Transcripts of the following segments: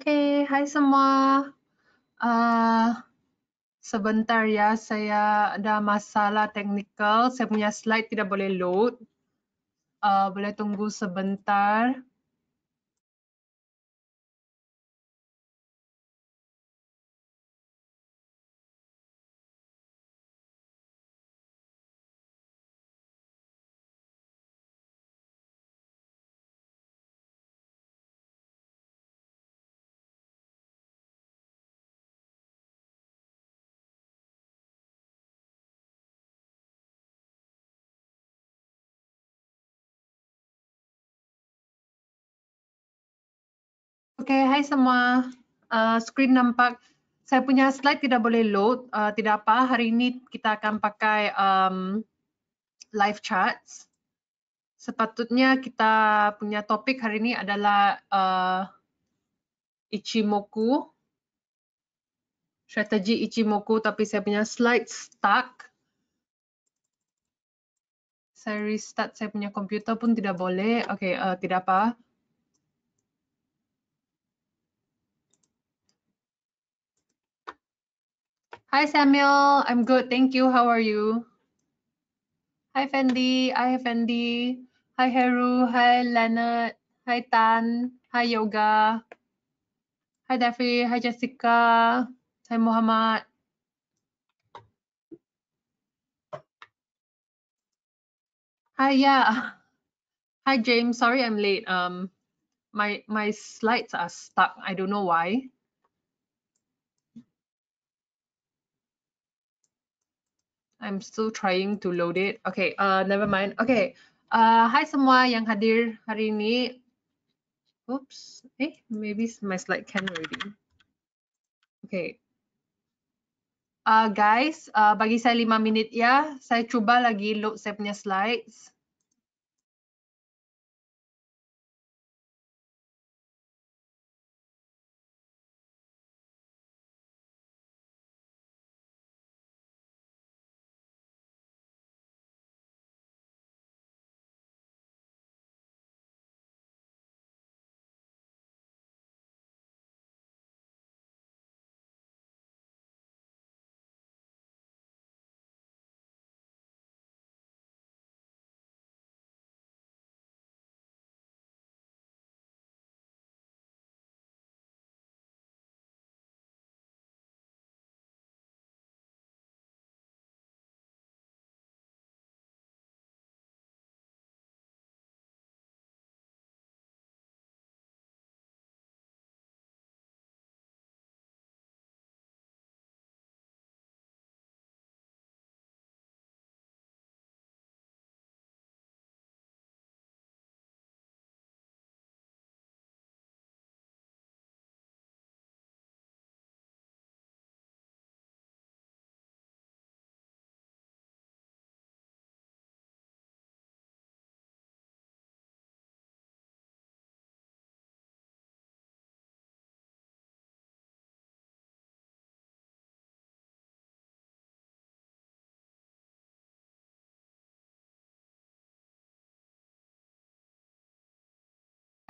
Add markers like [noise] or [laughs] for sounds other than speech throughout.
Okay, hai semua. Uh, sebentar ya, saya ada masalah teknikal. Saya punya slide tidak boleh load. Uh, boleh tunggu sebentar. Sebentar. Okay, hai semua. Uh, screen nampak. Saya punya slide tidak boleh load. Uh, tidak apa, hari ini kita akan pakai um, live charts. Sepatutnya kita punya topik hari ini adalah uh, Ichimoku. Strategi Ichimoku, tapi saya punya slide stuck. Saya restart saya punya komputer pun tidak boleh. Okay, uh, tidak apa. Hi, Samuel. I'm good. Thank you. How are you? Hi, Fendi. Hi, Fendi. Hi, Heru. Hi, Leonard. Hi, Tan. Hi, Yoga. Hi, Daffy. Hi, Jessica. Hi, Muhammad. Hi, yeah. [laughs] Hi, James. Sorry I'm late. Um, my my slides are stuck. I don't know why. I'm still trying to load it. Okay, uh, never mind. Okay, uh, hi semua yang hadir hari ini. Oops, eh, maybe my slide can already. Okay. Uh, guys, uh, bagi saya lima minit ya. Saya cuba lagi load saya punya slides.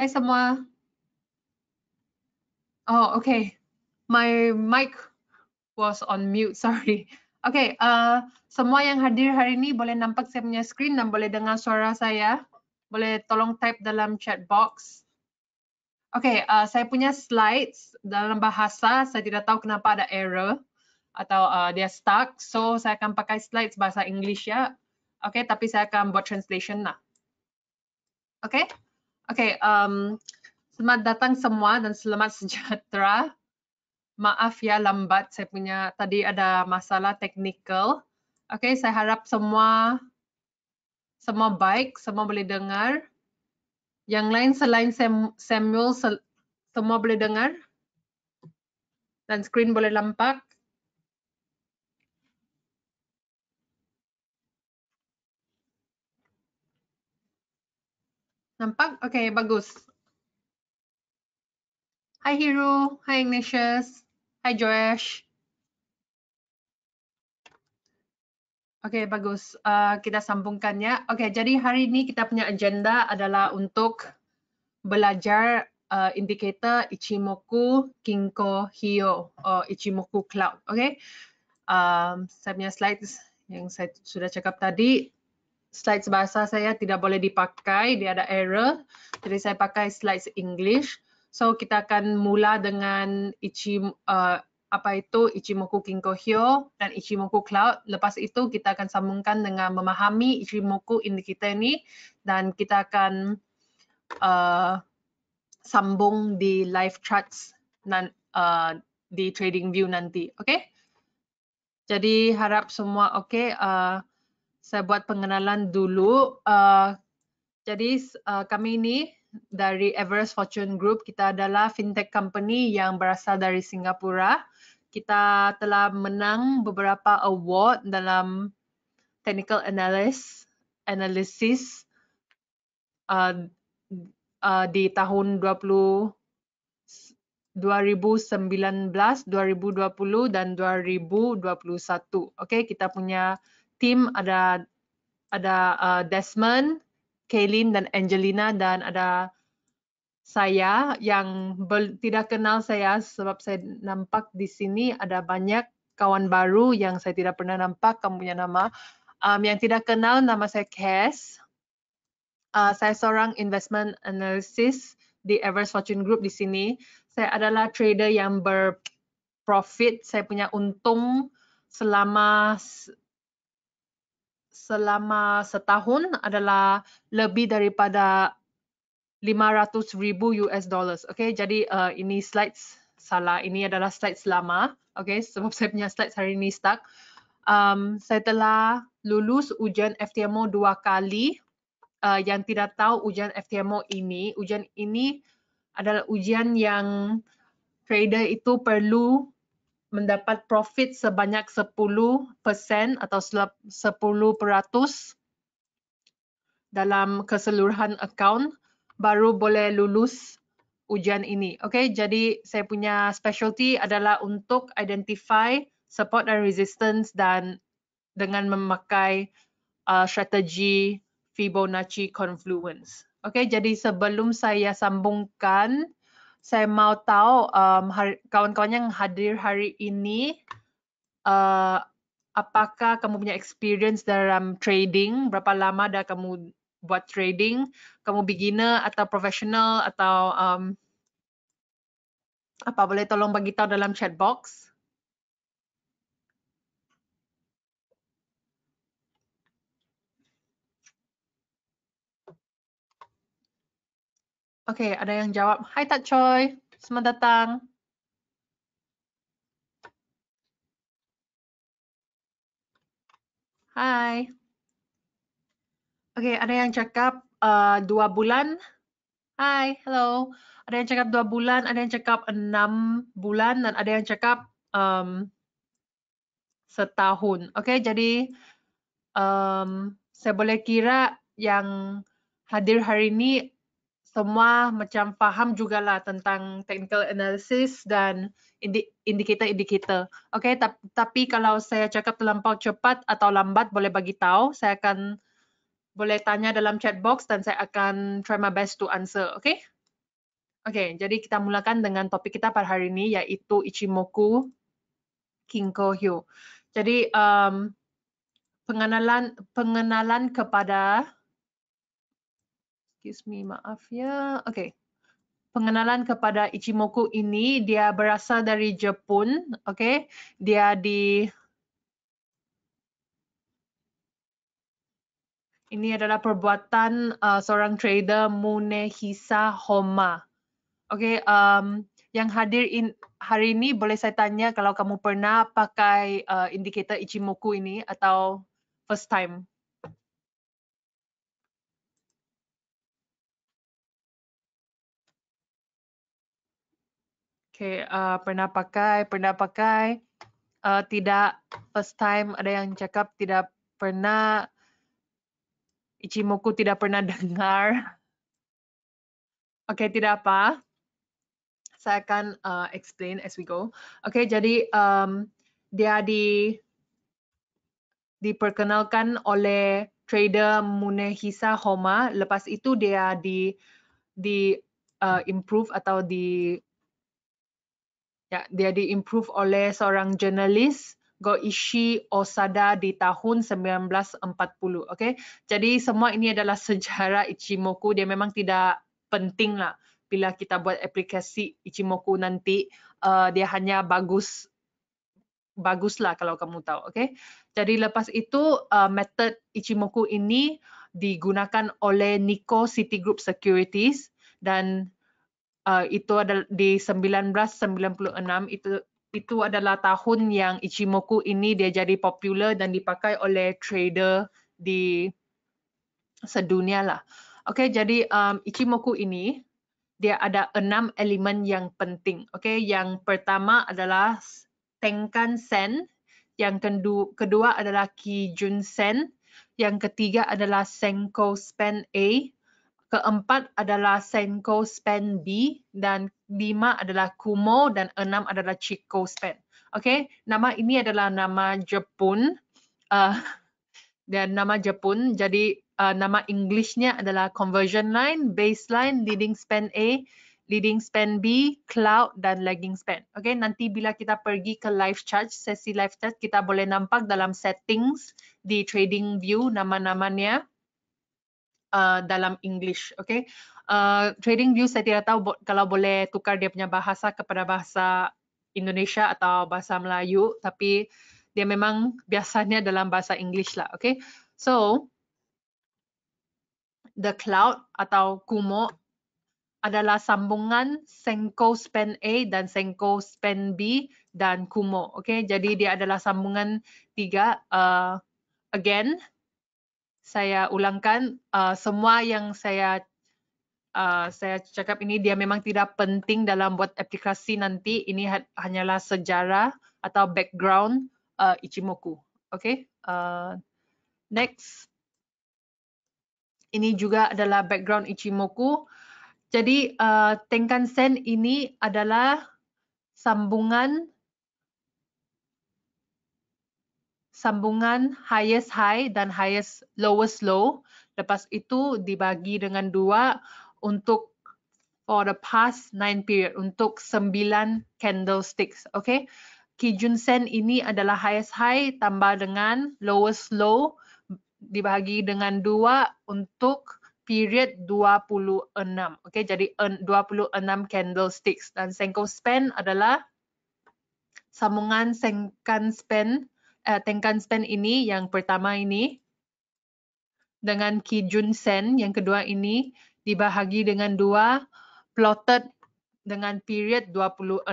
Hai semua. Oh, okay. My mic was on mute, [laughs] sorry. Okay, uh, semua yang hadir hari ini boleh nampak saya punya screen dan boleh dengar suara saya. Boleh tolong type dalam chat box. Okay, uh, saya punya slides dalam bahasa. Saya tidak tahu kenapa ada error atau uh, dia stuck. So, saya akan pakai slides bahasa English ya. Okay, tapi saya akan buat translation lah. Okay. Okay, um, selamat datang semua dan selamat [laughs] sejahtera. Maaf ya lambat, saya punya tadi ada masalah teknikal. Okay, saya harap semua semua baik, semua boleh dengar. Yang lain selain Samuel, semua boleh dengar. Dan screen boleh lampak. Nampak? Okay, bagus. Hi Hero, hi Ignatius, hi Josh. Okay, bagus. Uh, kita sambungkan ya. Okay, jadi hari ini kita punya agenda adalah untuk belajar uh, indikator Ichimoku Kinko Hio atau Ichimoku Cloud. Okay, um, saya punya slides yang saya sudah cakap tadi. Slide bahasa saya tidak boleh dipakai, dia ada error. Jadi saya pakai slides English. So kita akan mula dengan Ichim uh, apa itu Ichimoku Kinkohyo dan Ichimoku Cloud. Lepas itu kita akan sambungkan dengan memahami Ichimoku indicator ini dan kita akan uh, sambung di live charts dan uh, di trading view nanti, okay? Jadi harap semua okay. Uh, saya buat pengenalan dulu. Uh, jadi uh, kami ini dari Everest Fortune Group, kita adalah fintech company yang berasal dari Singapura. Kita telah menang beberapa award dalam technical analysis, analysis uh, uh, di tahun 20, 2019, 2020 dan 2021. Okay, kita punya tim ada ada uh, Desmond, Kaylin dan Angelina dan ada saya yang ber, tidak kenal saya sebab saya nampak di sini ada banyak kawan baru yang saya tidak pernah nampak kamu punya nama um, yang tidak kenal nama saya Cass. Uh, saya seorang investment analysis di Everest Fortune Group di sini. Saya adalah trader yang berprofit. Saya punya untung selama selama setahun adalah lebih daripada 500,000 US dollars. Okay, jadi uh, ini slides salah. Ini adalah slides lama. Okay, sebab [laughs] saya punya slides hari ini stuck. Um, saya telah lulus ujian FTMO dua kali. Uh, yang tidak tahu ujian FTMO ini, ujian ini adalah ujian yang trader itu perlu mendapat profit sebanyak 10% atau 10% dalam keseluruhan account baru boleh lulus ujian ini. Okay, jadi saya punya specialty adalah untuk identify support and resistance dan dengan memakai uh, strategi Fibonacci confluence. Okay, jadi sebelum saya sambungkan saya mau tahu um, hari, kawan-kawan yang hadir hari ini uh, apakah kamu punya experience dalam trading berapa lama dah kamu buat trading kamu beginner atau professional atau um, apa boleh tolong bagi tahu dalam chat box Oke, okay, ada yang jawab. Hai Tak Choi, selamat datang. Hai. Oke, okay, ada yang cakap uh, dua bulan. Hai, hello. Ada yang cakap dua bulan, ada yang cakap enam bulan, dan ada yang cakap um, setahun. Oke, okay, jadi um, saya boleh kira yang hadir hari ini semua macam faham jugalah tentang technical analysis dan indikator-indikator. Okay, tapi kalau saya cakap terlampau cepat atau lambat boleh bagi tahu. Saya akan boleh tanya dalam chat box dan saya akan try my best to answer. Okay? Okay, jadi kita mulakan dengan topik kita pada hari ini iaitu Ichimoku Kinko Hyo. Jadi um, pengenalan pengenalan kepada Excuse me, maaf ya. Okay. Pengenalan kepada Ichimoku ini, dia berasal dari Jepun. Okay. Dia di... Ini adalah perbuatan uh, seorang trader Munehisa Homa. Okay, um, yang hadir in, hari ini boleh saya tanya kalau kamu pernah pakai uh, indikator Ichimoku ini atau first time? Okay, uh, pernah pakai, pernah pakai. Uh, tidak, first time ada yang cakap tidak pernah. Ichimoku tidak pernah [laughs] dengar. Okay, tidak apa. Saya akan uh, explain as we go. Okay, jadi um, dia di diperkenalkan oleh trader Munehisa Homa. Lepas itu dia di di uh, improve atau di ya dia diimprove oleh seorang jurnalis Goishi Osada di tahun 1940 Okay. jadi semua ini adalah [laughs] sejarah ichimoku dia memang tidak penting lah bila kita buat aplikasi ichimoku nanti uh, dia hanya bagus baguslah kalau kamu tahu Okay. jadi lepas itu uh, method ichimoku ini digunakan oleh Nikko City Group Securities dan Uh, itu adalah di 1996 itu itu adalah tahun yang Ichimoku ini dia jadi popular dan dipakai oleh trader di sedunia lah. Okey, jadi um, Ichimoku ini dia ada enam elemen yang penting. Okey, yang pertama adalah Tenkan Sen, yang kedua, kedua adalah Kijun Sen, yang ketiga adalah Senko Span A, keempat adalah Senko Span B dan lima adalah Kumo dan enam adalah Chico Span. Okey, nama ini adalah nama Jepun uh, [laughs] dan nama Jepun. Jadi uh, nama Englishnya adalah Conversion Line, Baseline, Leading Span A, Leading Span B, Cloud dan Lagging Span. Okey, nanti bila kita pergi ke live charge, sesi live charge, kita boleh nampak dalam settings di Trading View nama-namanya uh, dalam English. Okay. Uh, trading view saya tidak tahu bo- kalau boleh tukar dia punya bahasa kepada bahasa Indonesia atau bahasa Melayu, tapi dia memang biasanya dalam bahasa English lah. Okay. So, the cloud atau kumo adalah sambungan Senko Span A dan Senko Span B dan Kumo. Okay, jadi dia adalah sambungan tiga. Uh, again, saya ulangkan uh, semua yang saya uh, saya cakap ini dia memang tidak penting dalam buat aplikasi nanti ini ha hanyalah sejarah atau background uh, Ichimoku. Okay, uh, next ini juga adalah background Ichimoku. Jadi uh, Tenkan Sen ini adalah sambungan sambungan highest high dan highest lowest low. Lepas itu dibagi dengan dua untuk for the past nine period untuk sembilan candlesticks. Okay, Kijun Sen ini adalah highest high tambah dengan lowest low dibagi dengan dua untuk period 26. Okay, jadi 26 candlesticks dan Senko Span adalah sambungan Senkan Span uh, Tengkan Stand ini yang pertama ini dengan Kijun Sen yang kedua ini dibahagi dengan dua plotted dengan period 26.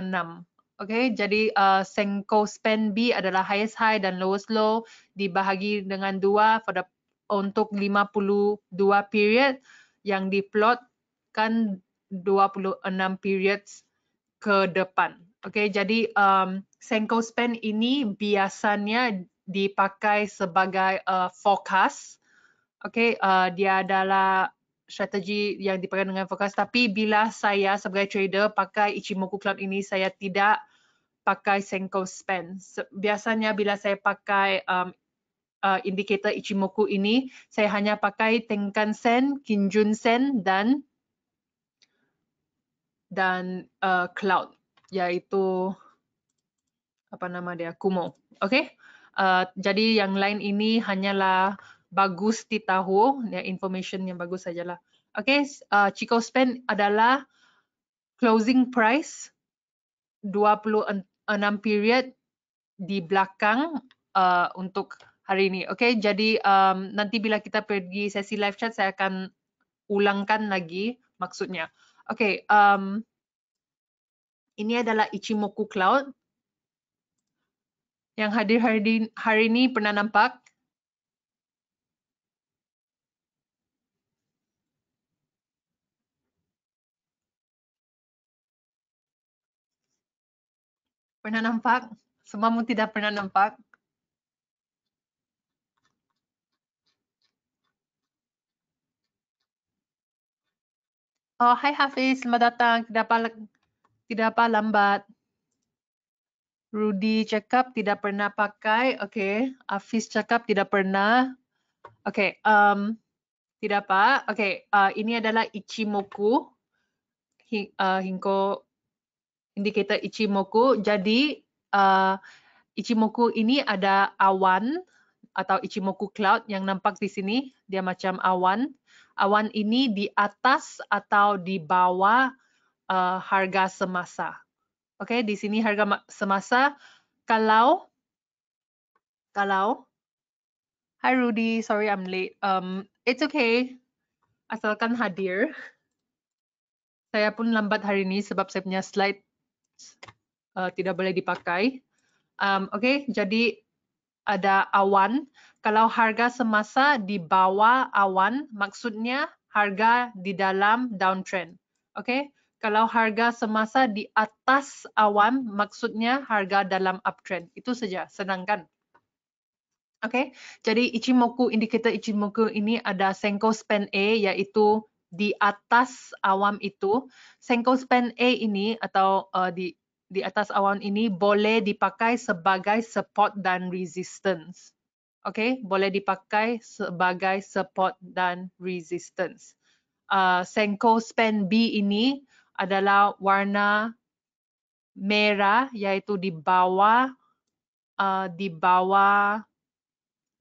Okay, jadi uh, Senko Span B adalah highest high dan lowest low dibahagi dengan dua for the, untuk 52 period yang diplotkan 26 periods ke depan. Okay, jadi um, Senko span ini biasanya dipakai sebagai uh, forecast. Okay, uh, dia adalah strategi yang dipakai dengan forecast. Tapi bila saya sebagai trader pakai Ichimoku Cloud ini, saya tidak pakai Senko span. Biasanya bila saya pakai um, uh, indikator Ichimoku ini, saya hanya pakai Tenkan Sen, Kinjun Sen dan dan uh, Cloud, yaitu apa nama dia Kumo. Okay, uh, jadi yang lain ini hanyalah bagus di tahu, ya, information yang bagus sajalah. Okay, uh, Chico Spend adalah closing price 26 period di belakang uh, untuk hari ini. Okay, jadi um, nanti bila kita pergi sesi live chat, saya akan ulangkan lagi maksudnya. Okay, um, ini adalah Ichimoku Cloud yang hadir hari ini, hari ini pernah nampak. Pernah nampak? Semua pun tidak pernah nampak. Oh, hai Hafiz, selamat datang. Tidak apa, tidak apa lambat. Rudy cakap tidak pernah pakai. Okay. Afis cakap tidak pernah. Okay. Um, tidak apa. Okay. Uh, ini adalah Ichimoku. Hing, uh, hingko indikator Ichimoku. Jadi, uh, Ichimoku ini ada awan atau Ichimoku cloud yang nampak di sini. Dia macam awan. Awan ini di atas atau di bawah uh, harga semasa. Okey, di sini harga semasa kalau kalau Hi Rudy, sorry I'm late. Um it's okay. Asalkan hadir. Saya pun lambat hari ini sebab saya punya slide uh, tidak boleh dipakai. Um okey, jadi ada awan. Kalau harga semasa di bawah awan, maksudnya harga di dalam downtrend. Okey? kalau harga semasa di atas awam, maksudnya harga dalam uptrend. Itu saja, senang kan? Okay. Jadi Ichimoku, indikator Ichimoku ini ada Senko Span A iaitu di atas awam itu. Senko Span A ini atau uh, di di atas awam ini boleh dipakai sebagai support dan resistance. Okay, boleh dipakai sebagai support dan resistance. Uh, Senko Span B ini adalah warna merah iaitu di bawah uh, di bawah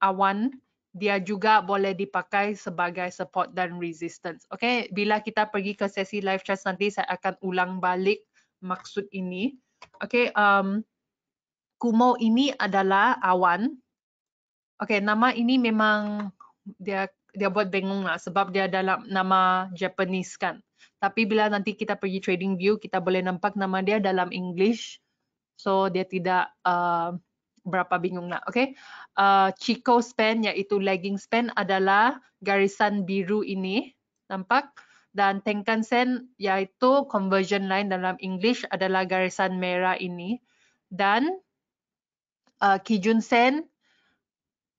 awan dia juga boleh dipakai sebagai support dan resistance. Okay, bila kita pergi ke sesi live chat nanti, saya akan ulang balik maksud ini. Okay, um, kumo ini adalah awan. Okay, nama ini memang dia dia buat bengong lah sebab dia dalam nama Japanese kan. Tapi bila nanti kita pergi trading view, kita boleh nampak nama dia dalam English. So dia tidak uh, berapa bingung lah. Okay. Uh, Chico span iaitu lagging span adalah garisan biru ini. Nampak? Dan Tenkan Sen iaitu conversion line dalam English adalah garisan merah ini. Dan uh, Kijun Sen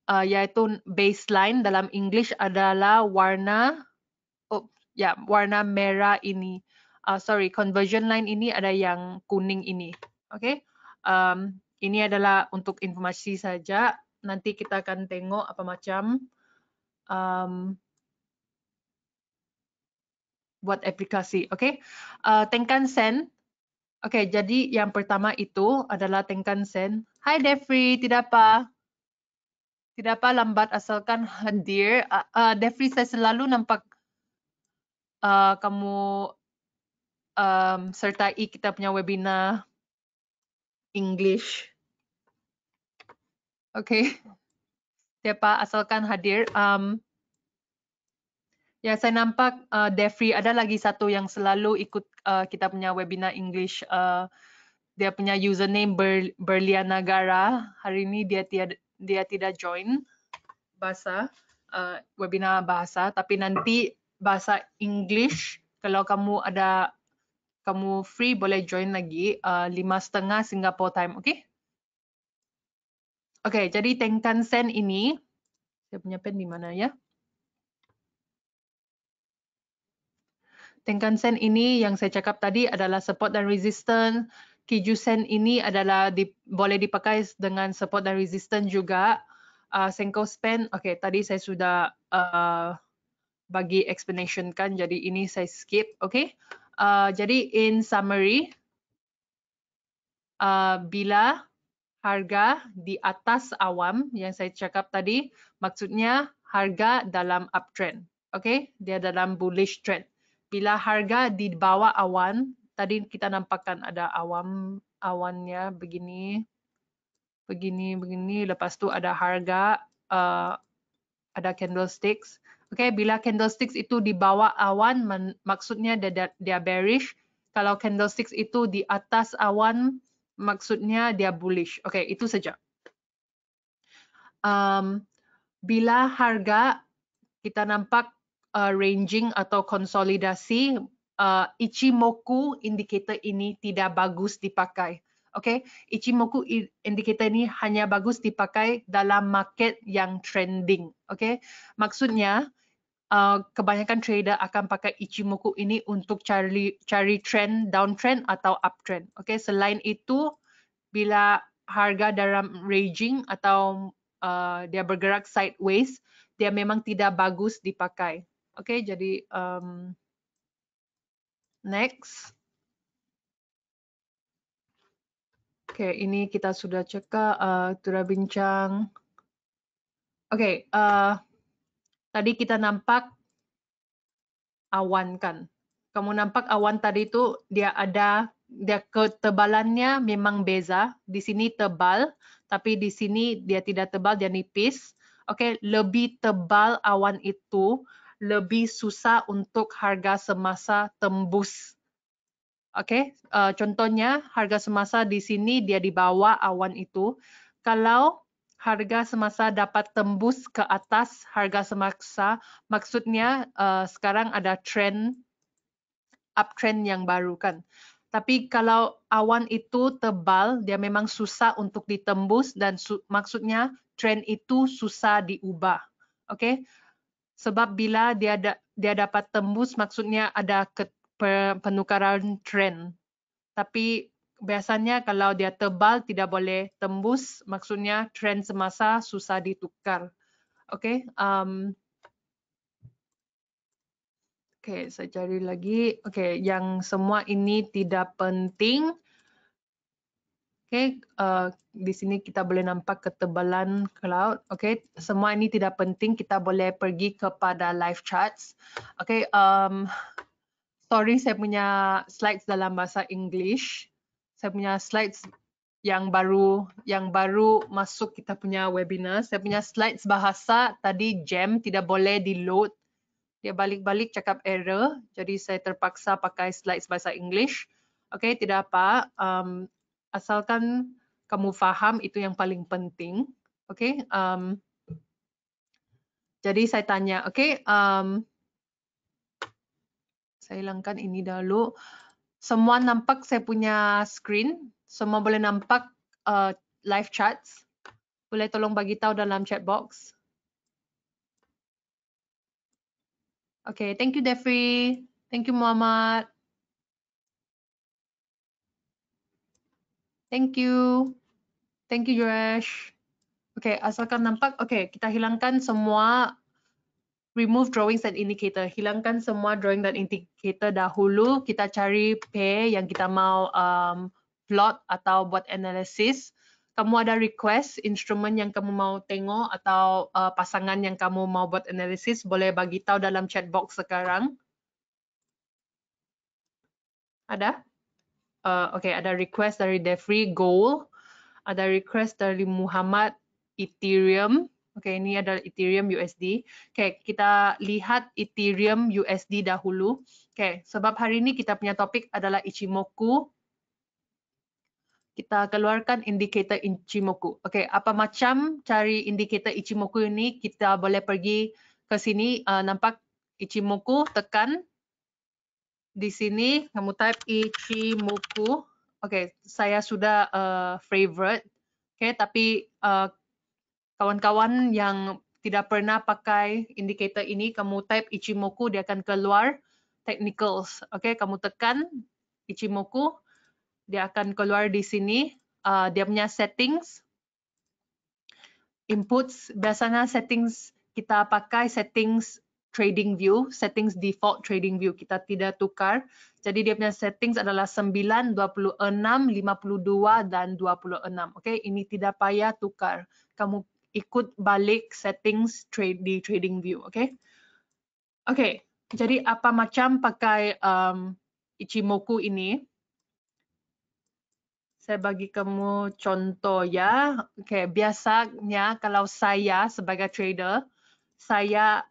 uh, iaitu baseline dalam English adalah warna oh ya yeah, warna merah ini uh, sorry conversion line ini ada yang kuning ini okay um, ini adalah untuk informasi saja nanti kita akan tengok apa macam um, buat aplikasi okay uh, tengkan send Okay, jadi yang pertama itu adalah tengkan send. Hi Devri, tidak apa? Kenapa lambat asalkan hadir? Uh, uh, Devri, saya selalu nampak uh, kamu um, sertai kita punya webinar English. Okay. Siapa [laughs] asalkan hadir? Um, ya, saya nampak uh, Devri ada lagi satu yang selalu ikut uh, kita punya webinar English. Uh, dia punya username Ber Berlianagara. Hari ini dia tiada dia tidak join bahasa uh, webinar bahasa tapi nanti bahasa English kalau kamu ada kamu free boleh join lagi uh, lima setengah Singapore time okay okay jadi tengkan sen ini saya punya pen di mana ya tengkan sen ini yang saya cakap tadi adalah support dan resistance Kijusen ini adalah di, boleh dipakai dengan support dan resistance juga. Uh, Senko span, okay, tadi saya sudah uh, bagi explanation kan, jadi ini saya skip, okay. Uh, jadi in summary, uh, bila harga di atas awam yang saya cakap tadi, maksudnya harga dalam uptrend, okay, dia dalam bullish trend. Bila harga di bawah awam, tadi kita nampakkan ada awam awannya begini begini begini lepas tu ada harga uh, ada candlesticks okey bila candlesticks itu di bawah awan man, maksudnya dia, dia dia bearish kalau candlesticks itu di atas awan maksudnya dia bullish okey itu saja um, bila harga kita nampak uh, ranging atau konsolidasi uh, Ichimoku indikator ini tidak bagus dipakai. Okay, Ichimoku indikator ini hanya bagus dipakai dalam market yang trending. Okay, maksudnya uh, kebanyakan trader akan pakai Ichimoku ini untuk cari cari trend downtrend atau uptrend. Okay, selain itu bila harga dalam raging atau uh, dia bergerak sideways, dia memang tidak bagus dipakai. Okay, jadi um, Next. Oke, ini kita sudah cek uh, eh, sudah bincang. Oke, uh, tadi kita nampak awan kan. Kamu nampak awan tadi itu dia ada dia ketebalannya memang beza. Di sini tebal, tapi di sini dia tidak tebal, dia nipis. Oke, okay, lebih tebal awan itu lebih susah untuk harga semasa tembus. Oke, okay? uh, contohnya harga semasa di sini dia di bawah awan itu. Kalau harga semasa dapat tembus ke atas harga semasa, maksudnya uh, sekarang ada trend uptrend yang baru kan. Tapi kalau awan itu tebal, dia memang susah untuk ditembus dan su maksudnya trend itu susah diubah. Oke. Okay? sebab bila dia da, dia dapat tembus maksudnya ada ke, per, penukaran trend tapi biasanya kalau dia tebal tidak boleh tembus maksudnya trend semasa susah ditukar oke okay, um, oke okay, saya cari lagi oke okay, yang semua ini tidak penting Okay, uh, di sini kita boleh nampak ketebalan cloud. Okay, semua ini tidak penting. Kita boleh pergi kepada live charts. Okay, um, sorry saya punya slides dalam bahasa English. Saya punya slides yang baru yang baru masuk kita punya webinar. Saya punya slides bahasa tadi jam tidak boleh di load. Dia balik-balik cakap error. Jadi saya terpaksa pakai slides bahasa English. Okay, tidak apa. Um, asalkan kamu faham itu yang paling penting. Oke, okay? um, jadi saya tanya, oke, okay? um, saya hilangkan ini dulu. Semua nampak saya punya screen, semua boleh nampak uh, live chat. Boleh tolong bagi tahu dalam chat box. Oke, okay, thank you Devi, thank you Muhammad. Thank you. Thank you, Josh. Okay, asalkan nampak. Okay, kita hilangkan semua. Remove drawings and indicator. Hilangkan semua drawing dan indicator dahulu. Kita cari pair yang kita mau um, plot atau buat analisis. Kamu ada request, instrumen yang kamu mau tengok atau uh, pasangan yang kamu mau buat analisis, boleh bagi tahu dalam chat box sekarang. Ada? Uh, okay, ada request dari Devri Gold, ada request dari Muhammad Ethereum. Okay, ini adalah Ethereum USD. Okay, kita lihat Ethereum USD dahulu. Okay, sebab hari ini kita punya topik adalah Ichimoku. Kita keluarkan indikator Ichimoku. Okay, apa macam cari indikator Ichimoku ini? Kita boleh pergi ke sini, uh, nampak Ichimoku, tekan. di sini kamu type Ichimoku. Oke, okay, saya sudah uh, favorite. Oke, okay, tapi eh, kawan-kawan uh, yang tidak pernah pakai indicator ini, kamu type Ichimoku, dia akan keluar technicals. Oke, okay, kamu tekan Ichimoku, dia akan keluar di sini. Uh, dia punya settings, inputs. Biasanya settings kita pakai settings trading view, settings default trading view kita tidak tukar. Jadi dia punya settings adalah 9, 26, 52 dan 26. Okey, ini tidak payah tukar. Kamu ikut balik settings trade di trading view, okey. Okey, jadi apa macam pakai um, Ichimoku ini? Saya bagi kamu contoh ya. Okey, biasanya kalau saya sebagai trader saya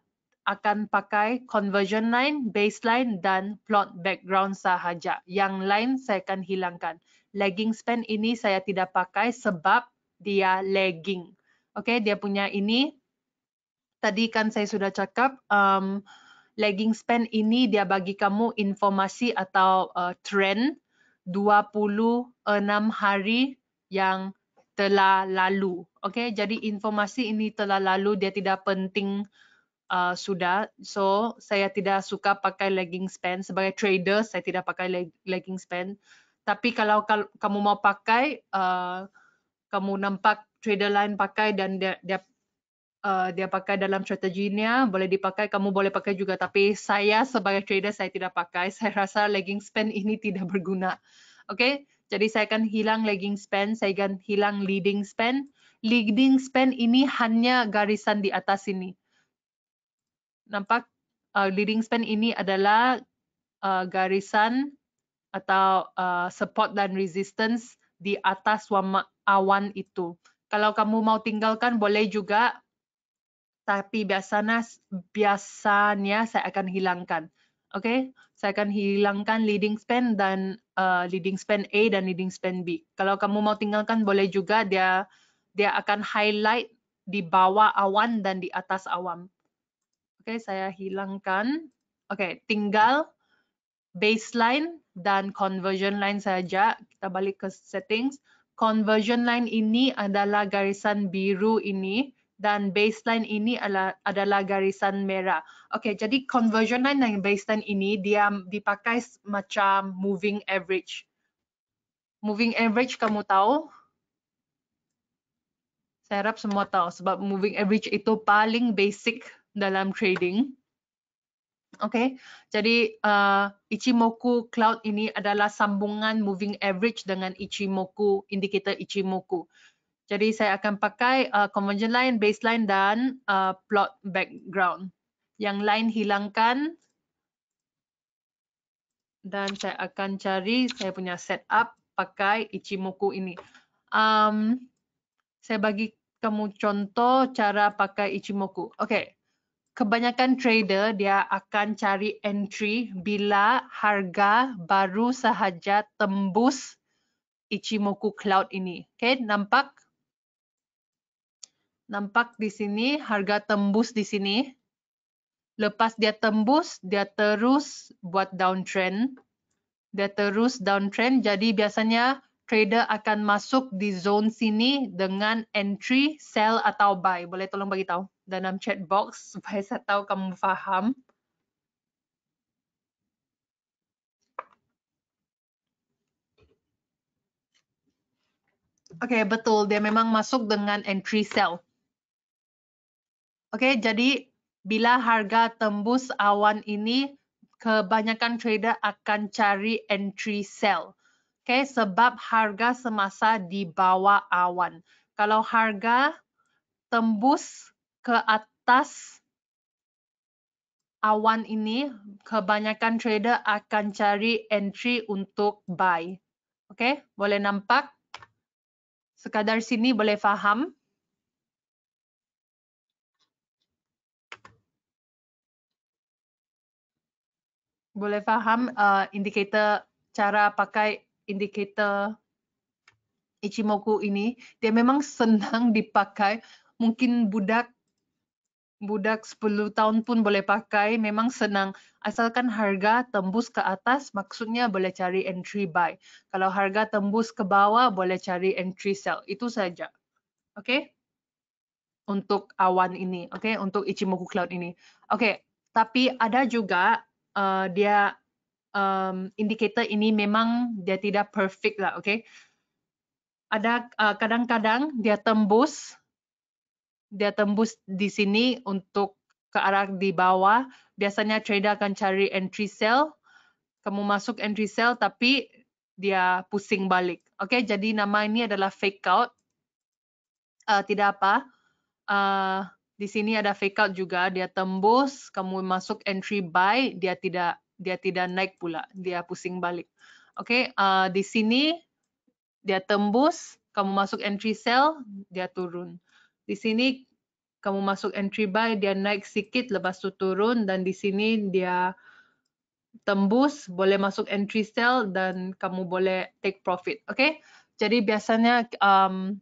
akan pakai conversion line, baseline dan plot background sahaja. Yang lain saya akan hilangkan. Lagging span ini saya tidak pakai sebab dia lagging. Okey, dia punya ini. Tadi kan saya sudah cakap, um, lagging span ini dia bagi kamu informasi atau uh, trend 26 hari yang telah lalu. Okey, jadi informasi ini telah lalu, dia tidak penting uh, sudah. So saya tidak suka pakai leggings pants sebagai trader. Saya tidak pakai leg- leggings pants. Tapi kalau kal- kamu mau pakai, uh, kamu nampak trader lain pakai dan dia dia, uh, dia pakai dalam strateginya boleh dipakai. Kamu boleh pakai juga. Tapi saya sebagai trader saya tidak pakai. [laughs] Saya rasa leggings pants ini tidak berguna. Oke. Okay? Jadi saya akan hilang legging span, saya akan hilang leading span. Leading span ini hanya garisan di atas ini nampak uh, leading span ini adalah uh, garisan atau uh, support dan resistance di atas awan itu. Kalau kamu mau tinggalkan boleh juga, tapi biasanya biasanya saya akan hilangkan. Oke, okay? saya akan hilangkan leading span dan uh, leading span A dan leading span B. Kalau kamu mau tinggalkan boleh juga dia dia akan highlight di bawah awan dan di atas awan pakai saya hilangkan okey tinggal baseline dan conversion line saja kita balik ke settings conversion line ini adalah garisan biru ini dan baseline ini adalah, adalah garisan merah. Okey, jadi conversion line dan baseline ini dia dipakai macam moving average. Moving average kamu tahu? Saya harap semua tahu sebab moving average itu paling basic dalam trading. Okay, jadi uh, Ichimoku Cloud ini adalah sambungan moving average dengan Ichimoku, indikator Ichimoku. Jadi saya akan pakai uh, convergence line, baseline dan uh, plot background. Yang lain hilangkan. Dan saya akan cari saya punya setup pakai Ichimoku ini. Um, saya bagi kamu contoh cara pakai Ichimoku. Okay kebanyakan trader dia akan cari entry bila harga baru sahaja tembus Ichimoku Cloud ini. Okay, nampak? Nampak di sini harga tembus di sini. Lepas dia tembus, dia terus buat downtrend. Dia terus downtrend. Jadi biasanya trader akan masuk di zone sini dengan entry, sell atau buy. Boleh tolong bagi tahu? dalam chat box supaya saya tahu kamu faham. Okay, betul. Dia memang masuk dengan entry sell. Okay, jadi bila harga tembus awan ini, kebanyakan trader akan cari entry sell. Okay, sebab harga semasa di bawah awan. Kalau harga tembus ke atas awan ini, kebanyakan trader akan cari entry untuk buy. Okey, boleh nampak? Sekadar sini boleh faham? Boleh faham uh, indikator cara pakai indikator Ichimoku ini? Dia memang senang dipakai. Mungkin budak budak 10 tahun pun boleh pakai memang senang asalkan harga tembus ke atas maksudnya boleh cari entry buy kalau harga tembus ke bawah boleh cari entry sell itu saja okey untuk awan ini okey untuk ichimoku cloud ini okey tapi ada juga uh, dia um, indicator ini memang dia tidak perfect lah okey ada eh, kadang-kadang uh, dia tembus dia tembus di sini untuk ke arah di bawah, biasanya trader akan cari entry sell. Kamu masuk entry sell tapi dia pusing balik. Oke, okay, jadi nama ini adalah fake out. Uh, tidak apa. Uh, di sini ada fake out juga, dia tembus, kamu masuk entry buy, dia tidak dia tidak naik pula, dia pusing balik. Oke, okay, uh, eh, di sini dia tembus, kamu masuk entry sell, dia turun. di sini kamu masuk entry buy dia naik sikit lepas tu turun dan di sini dia tembus boleh masuk entry sell dan kamu boleh take profit okay jadi biasanya um,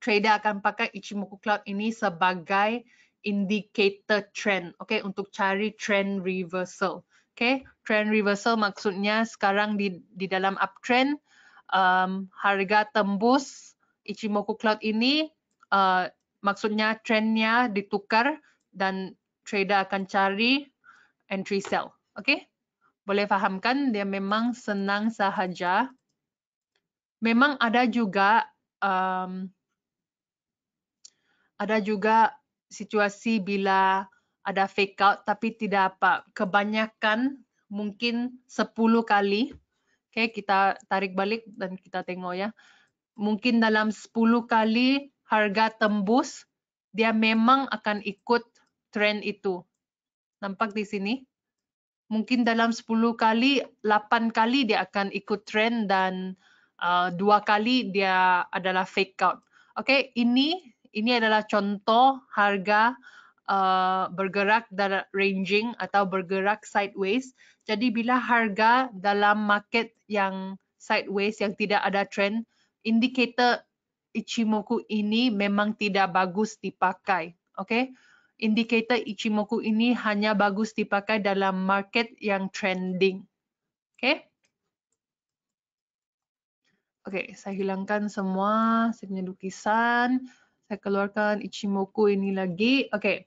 trader akan pakai Ichimoku Cloud ini sebagai indicator trend okay untuk cari trend reversal okay trend reversal maksudnya sekarang di di dalam uptrend um, harga tembus Ichimoku Cloud ini Eh, maksudnya trennya ditukar dan trader akan cari entry sell. Oke? Boleh fahamkan dia memang senang sahaja. Memang ada juga um, ada juga situasi bila ada fake out tapi tidak apa. Kebanyakan mungkin 10 kali. Oke, kita tarik balik dan kita tengok ya. Mungkin dalam 10 kali harga tembus, dia memang akan ikut trend itu. Nampak di sini? Mungkin dalam 10 kali, 8 kali dia akan ikut trend dan uh, dua uh, kali dia adalah fake out. Oke, okay, ini ini adalah contoh harga uh, bergerak dalam ranging atau bergerak sideways. Jadi bila harga dalam market yang sideways yang tidak ada trend, indikator Ichimoku ini memang tidak bagus dipakai. Okay? Indikator Ichimoku ini hanya bagus dipakai dalam market yang trending. Okay? Okay, saya hilangkan semua, saya punya lukisan. Saya keluarkan Ichimoku ini lagi. Okay.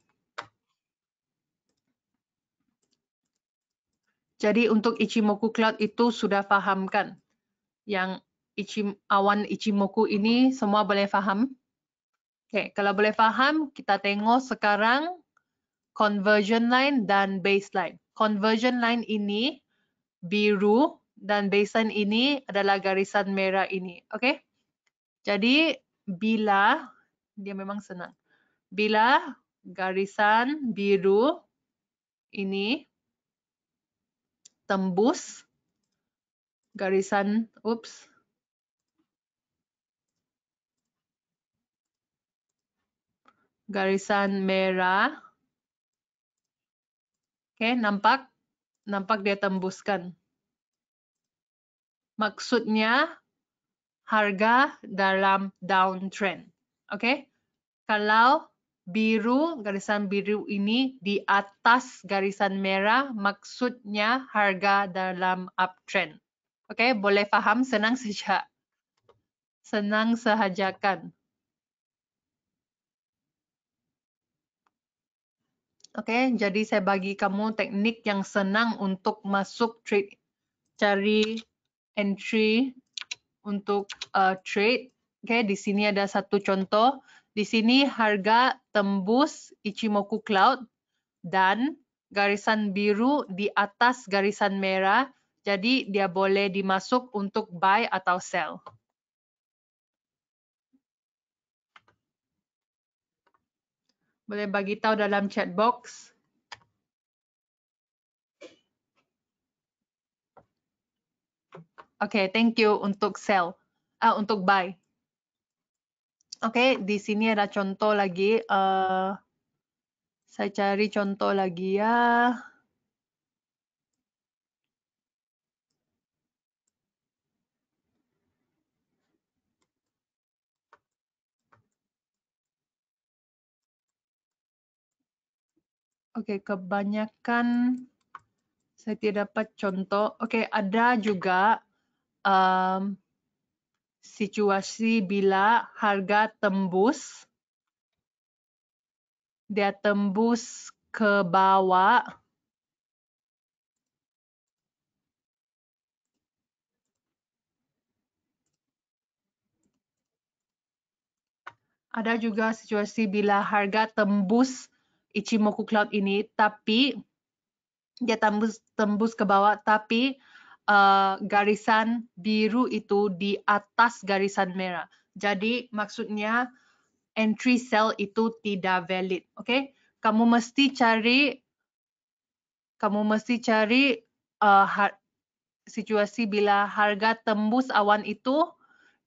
Jadi untuk Ichimoku Cloud itu sudah fahamkan yang Ichim, awan Ichimoku ini semua boleh faham? Okay, kalau boleh faham, kita tengok sekarang conversion line dan baseline. Conversion line ini biru dan baseline ini adalah garisan merah ini. Okay? Jadi, bila, dia memang senang. Bila garisan biru ini tembus garisan, oops, garisan merah. Okay, nampak? Nampak dia tembuskan. Maksudnya, harga dalam downtrend. Okay? Kalau biru, garisan biru ini di atas garisan merah, maksudnya harga dalam uptrend. Okay, boleh faham? Senang saja. Senang sahajakan. kan. Oke, okay? jadi saya bagi kamu teknik yang senang untuk masuk trade, cari entry untuk uh, trade. Oke, okay? di sini ada satu contoh. Di sini harga tembus Ichimoku Cloud dan garisan biru di atas garisan merah. Jadi dia boleh dimasuk untuk buy atau sell. boleh bagi tahu dalam chat box. Okay, thank you untuk sell, ah uh, untuk buy. Okay, di sini ada contoh lagi. Uh, saya cari contoh lagi ya. Uh. Oke, okay, kebanyakan saya tidak dapat contoh. Oke, okay, ada juga um, situasi bila harga tembus dia tembus ke bawah ada juga situasi bila harga tembus Ichimoku Cloud ini tapi dia tembus tembus ke bawah tapi uh, garisan biru itu di atas garisan merah. Jadi maksudnya entry sell itu tidak valid, okey? Kamu mesti cari kamu mesti cari uh, situasi bila harga tembus awan itu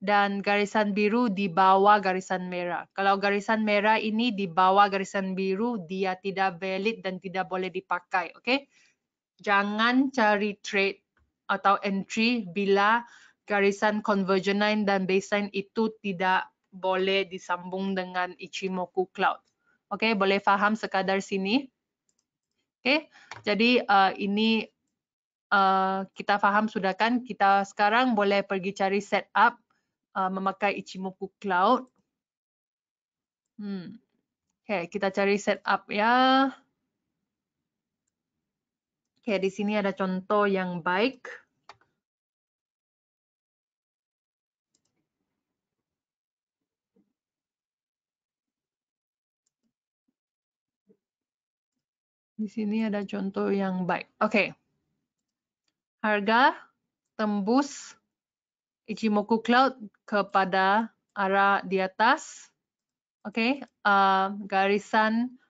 dan garisan biru di bawah garisan merah. Kalau garisan merah ini di bawah garisan biru, dia tidak valid dan tidak boleh dipakai. Okay? Jangan cari trade atau entry bila garisan convergent line dan baseline itu tidak boleh disambung dengan Ichimoku Cloud. Okay, boleh faham sekadar sini? Okay, jadi uh, ini uh, kita faham sudah kan? Kita sekarang boleh pergi cari setup. uh, memakai Ichimoku Cloud. Hmm. Oke, okay, kita cari setup ya. Oke, okay, di sini ada contoh yang baik. Di sini ada contoh yang baik. Oke. Okay. Harga tembus Ichimoku cloud kepada arah di atas. Okay, uh, garisan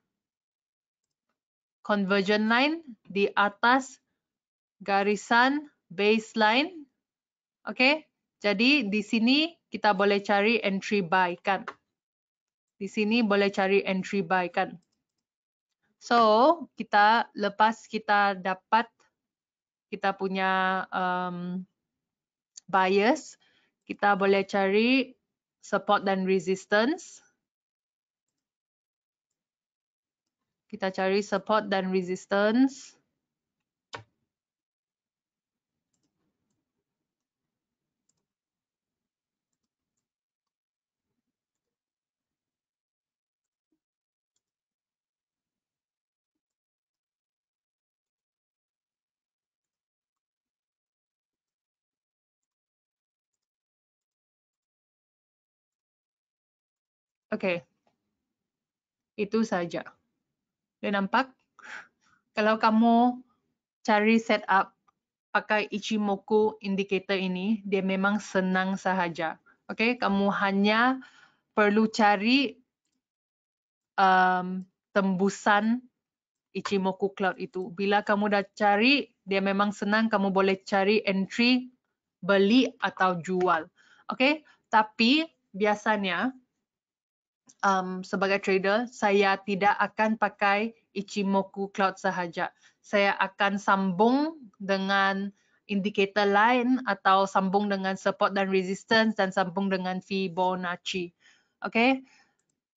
conversion line di atas garisan baseline. Okay, jadi di sini kita boleh cari entry buy kan? Di sini boleh cari entry buy kan? So, kita lepas kita dapat kita punya um, bias, kita boleh cari support dan resistance. Kita cari support dan resistance. Oke. Okay. Itu saja. Dan nampak? Kalau kamu cari setup pakai Ichimoku indicator ini, dia memang senang sahaja. Oke, okay? kamu hanya perlu cari um, tembusan Ichimoku Cloud itu. Bila kamu dah cari, dia memang senang kamu boleh cari entry beli atau jual. Oke, okay? tapi biasanya um, sebagai trader, saya tidak akan pakai Ichimoku Cloud sahaja. Saya akan sambung dengan indikator lain atau sambung dengan support dan resistance dan sambung dengan Fibonacci. Okay?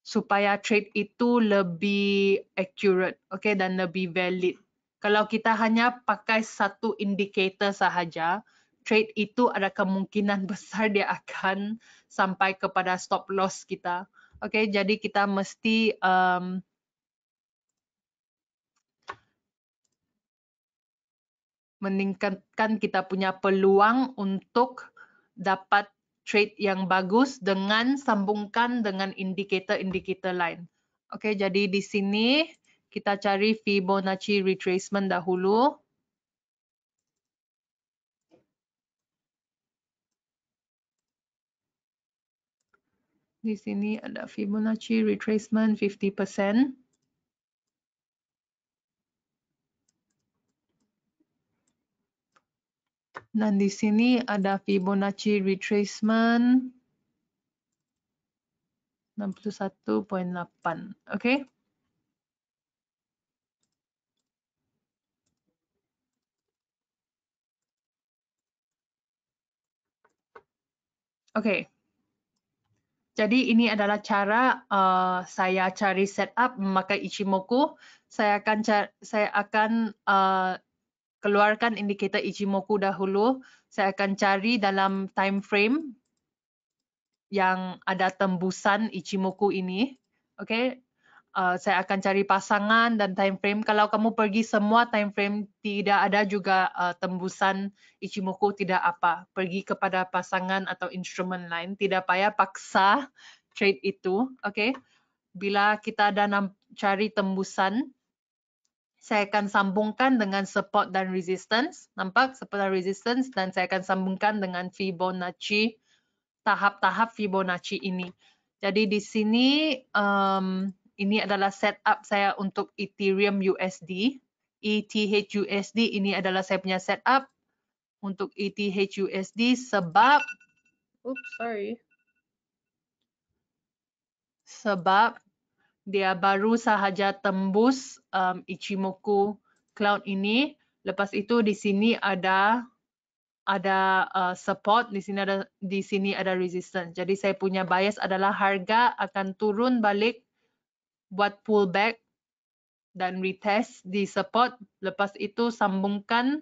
Supaya trade itu lebih accurate okay? dan lebih valid. Kalau kita hanya pakai satu indikator sahaja, trade itu ada kemungkinan [laughs] besar dia akan sampai kepada stop loss kita. Oke, okay, jadi kita mesti um, meningkatkan kita punya peluang untuk dapat trade yang bagus dengan sambungkan dengan indikator-indikator lain. Oke, okay, jadi di sini kita cari Fibonacci retracement dahulu. Oke. di sini ada Fibonacci retracement 50%. Dan di sini ada Fibonacci retracement 61.8, okay? Okay. Jadi ini adalah cara uh, saya cari setup memakai Ichimoku. Saya akan saya akan uh, keluarkan indikator Ichimoku dahulu. Saya akan cari dalam time frame yang ada tembusan Ichimoku ini. Okey, Uh, saya akan cari pasangan dan time frame. Kalau kamu pergi semua time frame tidak ada juga uh, tembusan Ichimoku tidak apa. Pergi kepada pasangan atau instrumen lain tidak payah paksa trade itu, okay? Bila kita ada cari tembusan, saya akan sambungkan dengan support dan resistance. Nampak support dan resistance dan saya akan sambungkan dengan Fibonacci tahap-tahap Fibonacci ini. Jadi di sini um, ini adalah setup saya untuk Ethereum USD. ETH USD ini adalah saya punya setup untuk ETH USD sebab oops sorry. Sebab dia baru sahaja tembus um, Ichimoku cloud ini. Lepas itu di sini ada ada uh, support, di sini ada di sini ada resistance. Jadi saya punya bias adalah harga akan turun balik buat pullback dan retest di support. Lepas itu sambungkan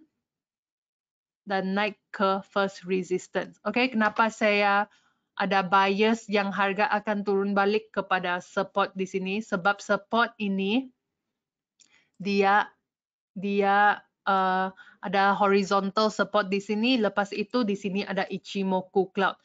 dan naik ke first resistance. Okay, kenapa saya ada bias yang harga akan turun balik kepada support di sini? Sebab support ini dia dia uh, ada horizontal support di sini. Lepas itu di sini ada Ichimoku Cloud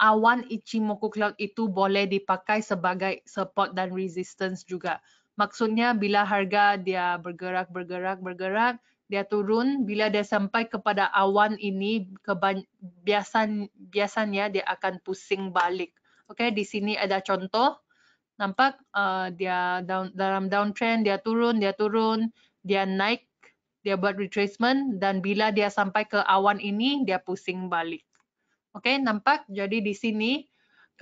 awan Ichimoku cloud itu boleh dipakai sebagai support dan resistance juga. Maksudnya bila harga dia bergerak, bergerak, bergerak, dia turun, bila dia sampai kepada awan ini, kebiasan, biasanya dia akan pusing balik. Okay, di sini ada contoh. Nampak uh, dia down, dalam downtrend, dia turun, dia turun, dia naik, dia buat retracement, dan bila dia sampai ke awan ini, dia pusing balik. Okey, nampak? Jadi di sini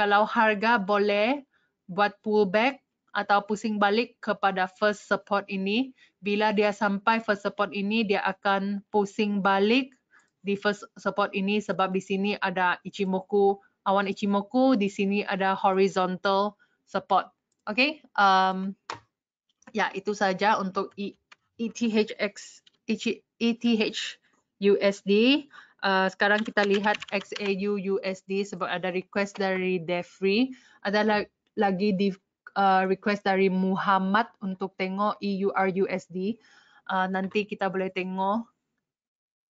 kalau harga boleh buat pullback atau pusing balik kepada first support ini, bila dia sampai first support ini dia akan pusing balik di first support ini sebab di sini ada Ichimoku, awan Ichimoku, di sini ada horizontal support. Okey, um, ya itu saja untuk ETHX ETH USD. E, e Eh, sekarang kita lihat XAU USD sebab ada request dari Defri. Ada la- lagi di, uh, request dari Muhammad untuk tengok EUR USD. Uh, eh, nanti kita boleh tengok.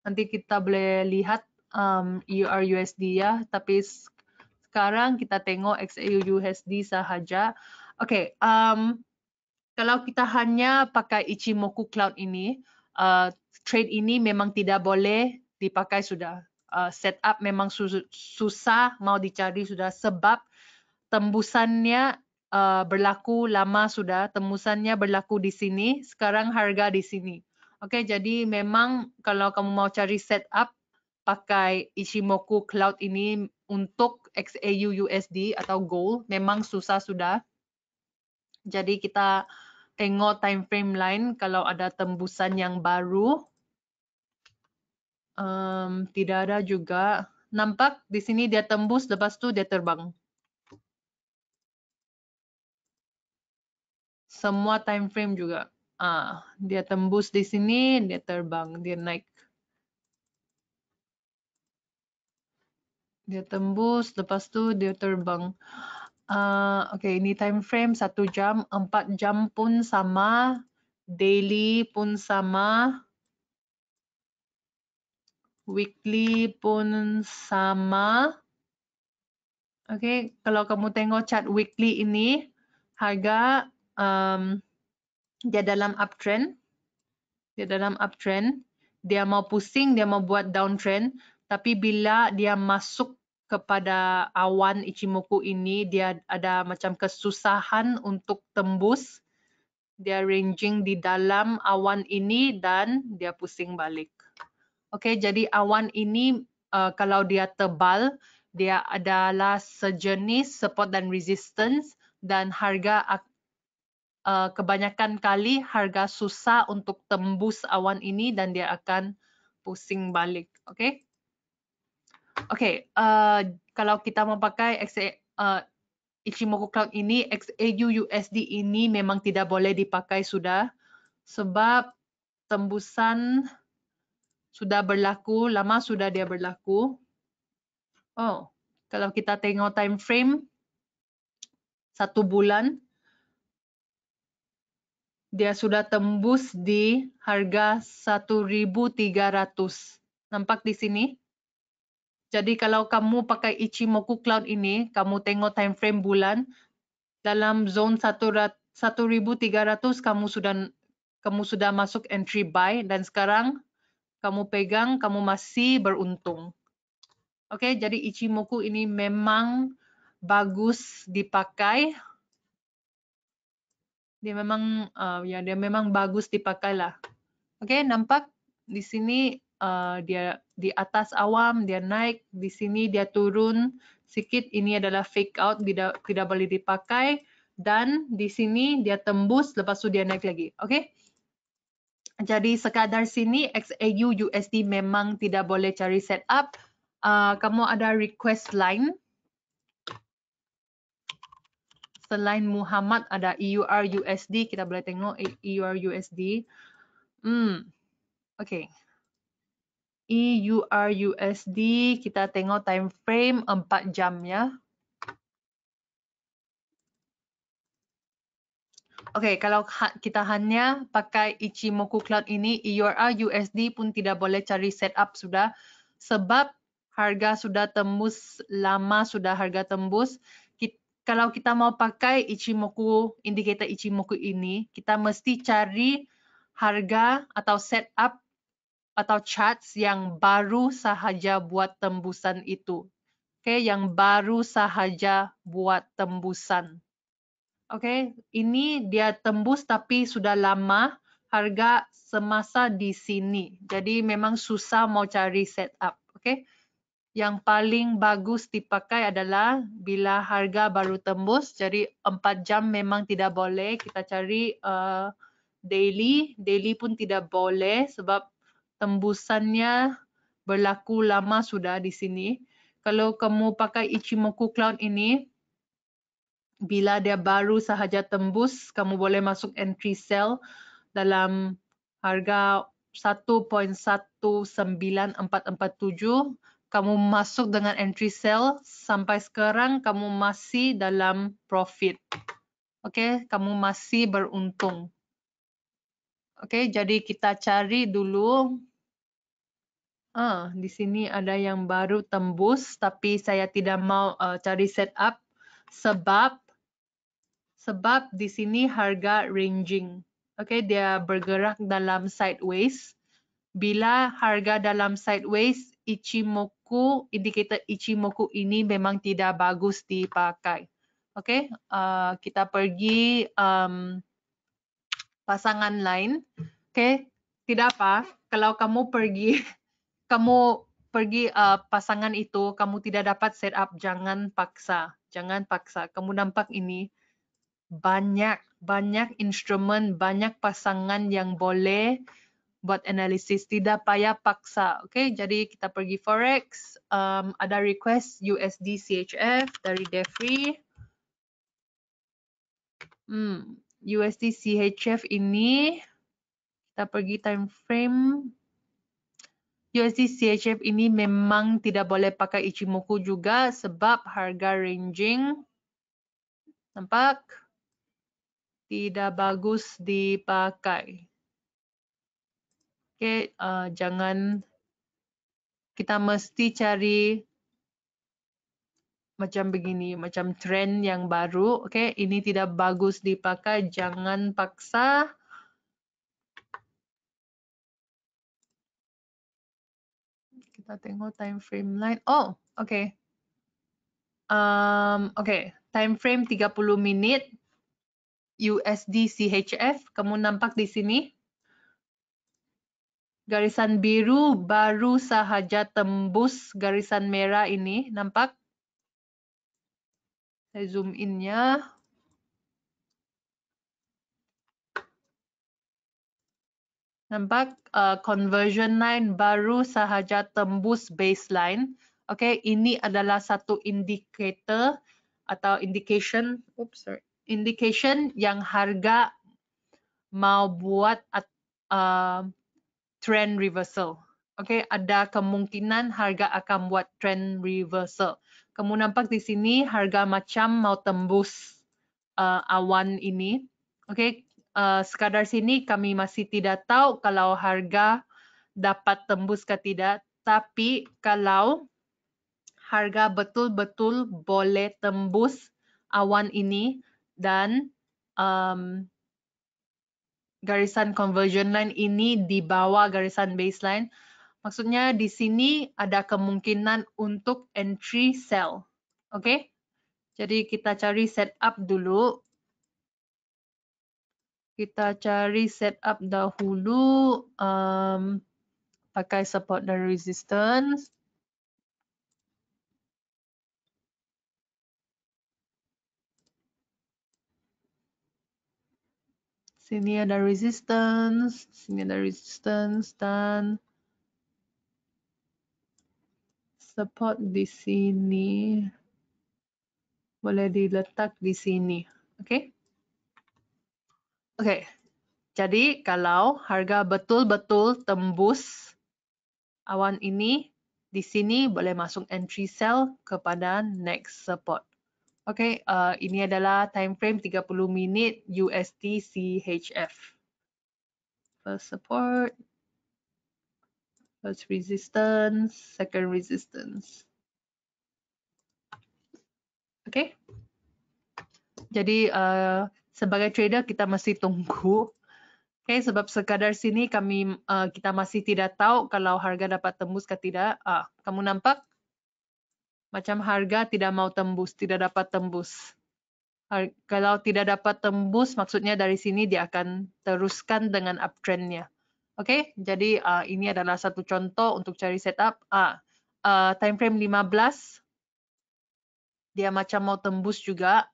Nanti kita boleh lihat um, EUR USD ya. Tapi sekarang kita tengok XAU USD sahaja. Okay, um, kalau kita hanya pakai Ichimoku Cloud ini, uh, trade ini memang tidak boleh dipakai sudah. Uh, setup memang sus susah mau dicari sudah sebab tembusannya uh, berlaku lama sudah tembusannya berlaku di sini sekarang harga di sini oke okay, jadi memang kalau kamu mau cari setup pakai Ichimoku Cloud ini untuk XAU USD atau Gold memang susah sudah jadi kita tengok time frame lain kalau ada tembusan yang baru oke Um, tidak ada juga. Nampak di sini dia tembus, lepas itu dia terbang. Semua time frame juga. Ah, dia tembus di sini, dia terbang, dia naik. Dia tembus, lepas itu dia terbang. Uh, ah, Oke, okay, ini time frame satu jam, empat jam pun sama, daily pun sama, weekly pun sama. Okay, kalau kamu tengok chart weekly ini, harga um, dia dalam uptrend. Dia dalam uptrend. Dia mau pusing, dia mau buat downtrend. Tapi bila dia masuk kepada awan Ichimoku ini, dia ada macam kesusahan untuk tembus. Dia ranging di dalam awan ini dan dia pusing balik. Okey, jadi awan ini uh, kalau dia tebal, dia adalah sejenis support dan resistance dan harga uh, kebanyakan kali harga susah untuk tembus awan ini dan dia akan pusing balik. Okey. Okey, uh, kalau kita memakai XA, uh, Ichimoku Cloud ini, XAUUSD ini memang tidak boleh dipakai sudah sebab tembusan sudah berlaku, lama sudah dia berlaku. Oh, kalau kita tengok time frame, satu bulan, dia sudah tembus di harga 1300 Nampak di sini? Jadi kalau kamu pakai Ichimoku Cloud ini, kamu tengok time frame bulan, dalam zone 1300 kamu sudah kamu sudah masuk entry buy dan sekarang kamu pegang, kamu masih beruntung. Oke, okay, jadi Ichimoku ini memang bagus dipakai. Dia memang uh, ya dia memang bagus dipakai lah. Oke, okay, nampak di sini uh, dia di atas awam, dia naik, di sini dia turun sedikit. Ini adalah fake out, tidak tidak boleh dipakai dan di sini dia tembus lepas itu dia naik lagi. Oke. Okay? Jadi sekadar sini XAU USD memang tidak boleh cari setup. Uh, ah, kamu ada request line. Selain Muhammad ada EUR USD. Kita boleh tengok EUR USD. Hmm. Okay. EUR USD kita tengok time frame 4 jam ya. Okay, kalau ha, kita hanya pakai Ichimoku Cloud ini, EURA USD pun tidak boleh cari setup sudah. Sebab harga sudah tembus lama, sudah harga tembus. Kita, kalau kita mau pakai Ichimoku, indikator Ichimoku ini, kita mesti cari harga atau setup atau charts yang baru sahaja buat tembusan itu. Okay, yang baru sahaja buat tembusan. Okay, ini dia tembus tapi sudah lama harga semasa di sini. Jadi memang susah mau cari setup. Okay, yang paling bagus dipakai adalah bila harga baru tembus. Jadi 4 jam memang tidak boleh kita cari uh, daily. Daily pun tidak boleh sebab tembusannya berlaku lama sudah di sini. Kalau kamu pakai Ichimoku Cloud ini, bila dia baru sahaja tembus, kamu boleh masuk entry sell dalam harga 1.19447. Kamu masuk dengan entry sell sampai sekarang kamu masih dalam profit. Okey, kamu masih beruntung. Okey, jadi kita cari dulu. Ah, di sini ada yang baru tembus tapi saya tidak mau uh, cari setup sebab sebab di sini harga ranging. Okay, dia bergerak dalam sideways. Bila harga dalam sideways, Ichimoku, indikator Ichimoku ini memang tidak bagus dipakai. Okay, uh, kita pergi um, pasangan lain. Okay, tidak apa kalau kamu pergi, [laughs] kamu pergi uh, pasangan itu, kamu tidak dapat setup, jangan paksa. Jangan paksa, kamu nampak ini banyak banyak instrumen, banyak pasangan yang boleh buat analisis tidak payah paksa. Okey, jadi kita pergi forex. Um, ada request USD CHF dari Defri. Hmm, USD CHF ini kita pergi time frame. USD CHF ini memang tidak boleh pakai Ichimoku juga sebab harga ranging. Nampak? tidak bagus dipakai. Okay, uh, jangan kita mesti cari macam begini, macam trend yang baru. Okay, ini tidak bagus dipakai, jangan paksa. Kita tengok time frame line. Oh, okay. Um, okay, time frame 30 minit. USD CHF. Kamu nampak di sini? Garisan biru baru sahaja tembus garisan merah ini. Nampak? Saya zoom in-nya. Nampak? Uh, conversion line baru sahaja tembus baseline. Oke, okay, ini adalah satu indikator atau indication. Oops, sorry. indication yang harga mau buat uh, trend reversal. Okay, ada kemungkinan harga akan buat trend reversal. Kamu nampak di sini harga macam mau tembus uh, awan ini. Okay, uh, sekadar sini kami masih tidak tahu kalau harga dapat tembus ke tidak. Tapi kalau harga betul-betul boleh tembus awan ini, dan um, garisan conversion line ini di bawah garisan baseline. Maksudnya di sini ada kemungkinan untuk entry sell. Oke? Okay? Jadi kita cari setup dulu. Kita cari setup dahulu um, pakai support dan resistance. sini ada resistance, sini ada resistance dan support di sini boleh diletak di sini. Okey. Okey. Jadi kalau harga betul-betul tembus awan ini di sini boleh masuk entry sell kepada next support. Okay, uh, ini adalah time frame 30 minit USD CHF. First support, first resistance, second resistance. Okay. Jadi uh, sebagai trader kita masih tunggu. Okay, sebab sekadar sini kami uh, kita masih tidak tahu kalau harga dapat tembus ke tidak. Ah, kamu nampak? macam harga tidak mau tembus, tidak dapat tembus. kalau tidak dapat tembus, maksudnya dari sini dia akan teruskan dengan uptrendnya. Oke, okay? jadi uh, ini adalah satu contoh untuk cari setup. Uh, uh, time frame 15, dia macam mau tembus juga.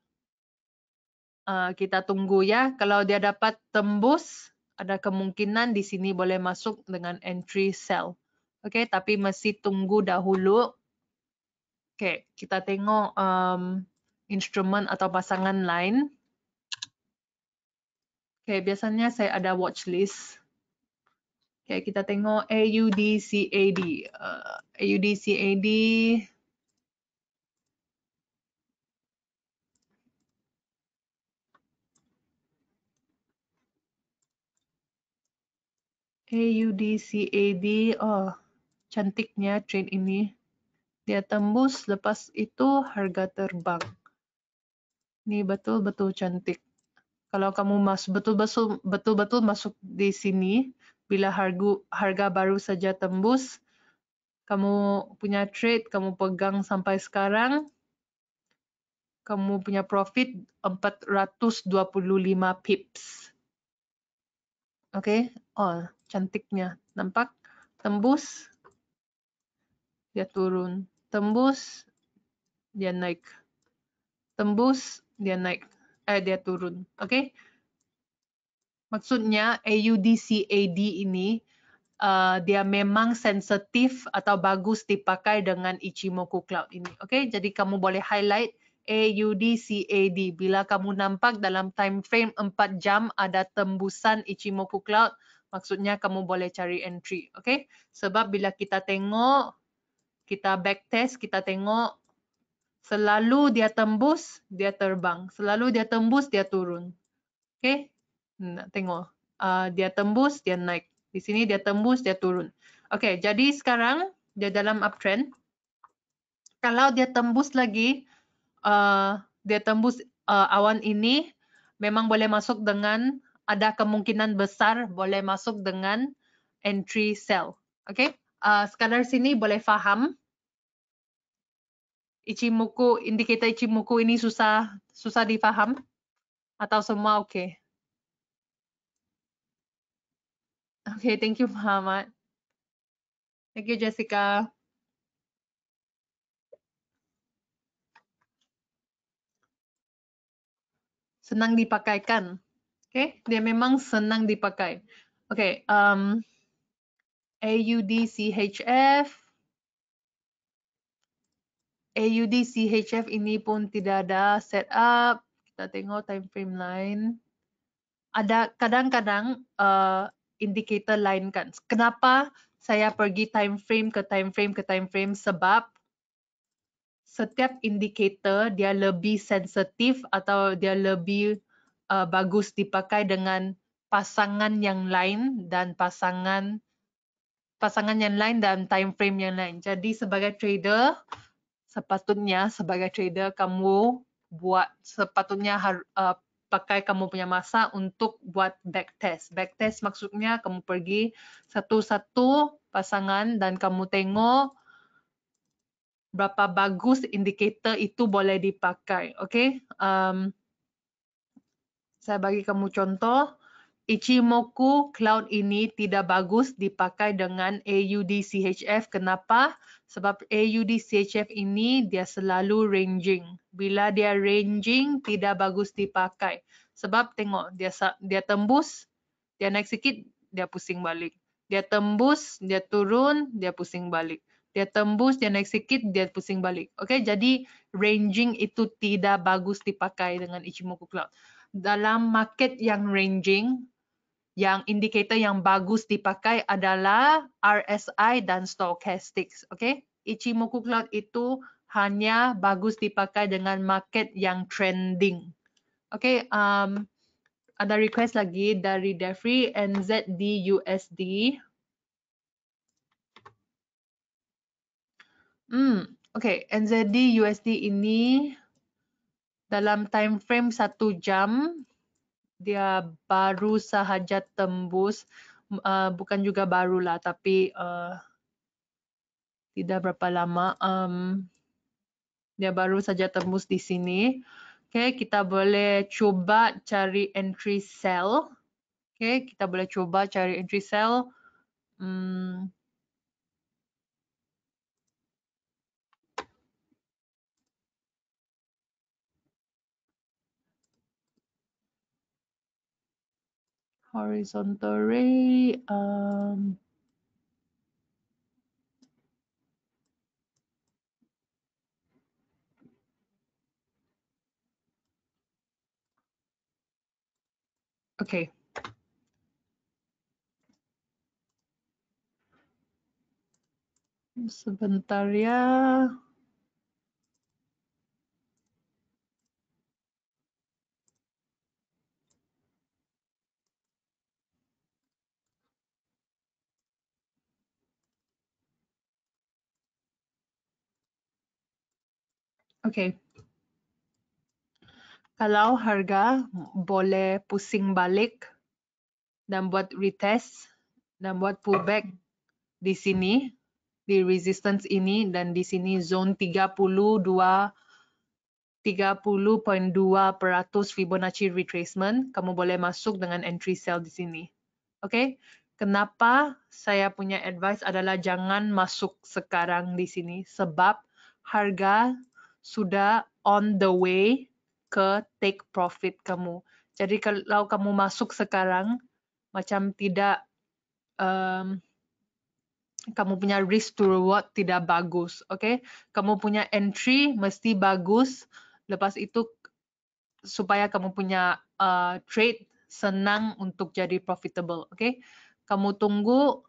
Uh, kita tunggu ya. Kalau dia dapat tembus, ada kemungkinan di sini boleh masuk dengan entry sell. Oke, okay? tapi masih tunggu dahulu Okay, kita tengok um, instrument atau pasangan lain. Okay, biasanya saya ada watch list. Okay, kita tengok AUDCAD. Uh, AUDCAD. AUDCAD. Oh, cantiknya chain ini. dia tembus lepas itu harga terbang ini betul-betul cantik kalau kamu masuk betul-betul betul-betul masuk di sini bila harga harga baru saja tembus kamu punya trade kamu pegang sampai sekarang kamu punya profit 425 pips oke okay? oh cantiknya nampak tembus dia turun tembus dia naik tembus dia naik eh dia turun oke okay? maksudnya AUDCAD ini uh, dia memang sensitif atau bagus dipakai dengan Ichimoku cloud ini oke okay? jadi kamu boleh highlight AUDCAD bila kamu nampak dalam time frame 4 jam ada tembusan Ichimoku cloud maksudnya kamu boleh cari entry oke okay? sebab bila kita tengok kita back test, kita tengok selalu dia tembus, dia terbang. Selalu dia tembus, dia turun. Okay? Nak tengok. Uh, dia tembus, dia naik. Di sini dia tembus, dia turun. Okay, jadi sekarang dia dalam uptrend. Kalau dia tembus lagi, uh, dia tembus uh, awan ini, memang boleh masuk dengan, ada kemungkinan besar boleh masuk dengan entry sell. Okay? Uh, sekadar sini boleh faham. Ichimoku, indikator Ichimoku ini susah susah difaham, Atau semua oke? Okay? Oke, okay, thank you Muhammad. Thank you Jessica. Senang dipakaikan. Oke, okay? dia memang senang dipakai. Oke, okay, um, AUDCHF AUDCHF ini pun tidak ada set up. Kita tengok time frame line. Ada kadang-kadang uh, indicator line kan. Kenapa saya pergi time frame ke time frame ke time frame? Sebab setiap indicator dia lebih sensitif atau dia lebih uh, bagus dipakai dengan pasangan yang lain dan pasangan pasangan yang lain dan time frame yang lain. Jadi sebagai trader sepatutnya sebagai trader kamu buat sepatutnya har, uh, pakai kamu punya masa untuk buat backtest. Backtest maksudnya kamu pergi satu-satu pasangan dan kamu tengok berapa bagus indikator itu boleh dipakai. Okay? Um, saya bagi kamu contoh. Ichimoku cloud ini tidak bagus dipakai dengan AUDCHF. Kenapa? Sebab AUDCHF ini dia selalu ranging. Bila dia ranging, tidak bagus dipakai. Sebab tengok, dia dia tembus, dia naik sikit, dia pusing balik. Dia tembus, dia turun, dia pusing balik. Dia tembus, dia naik sikit, dia pusing balik. Okay, jadi ranging itu tidak bagus dipakai dengan Ichimoku cloud. Dalam market yang ranging, yang indikator yang bagus dipakai adalah RSI dan stochastic. Okay? Ichimoku cloud itu hanya bagus dipakai dengan market yang trending. Okay, um, ada request lagi dari Defri NZD USD. Hmm, okay, NZD USD ini dalam time frame satu jam dia baru sahaja tembus uh, bukan juga barulah tapi uh, tidak berapa lama um, dia baru saja tembus di sini okey kita boleh cuba cari entry sell okey kita boleh cuba cari entry sell hmm horizontal ray. Um, okay. Sebentar ya. Okay. Kalau harga boleh pusing balik dan buat retest dan buat pullback di sini, di resistance ini dan di sini zone 32 30.2% Fibonacci retracement, kamu boleh masuk dengan entry sell di sini. Okay? Kenapa saya punya advice adalah jangan masuk sekarang di sini sebab harga sudah on the way ke take profit kamu. Jadi kalau kamu masuk sekarang macam tidak um, kamu punya risk to reward tidak bagus, oke? Okay? Kamu punya entry mesti bagus. Lepas itu supaya kamu punya uh, trade senang untuk jadi profitable, oke? Okay? Kamu tunggu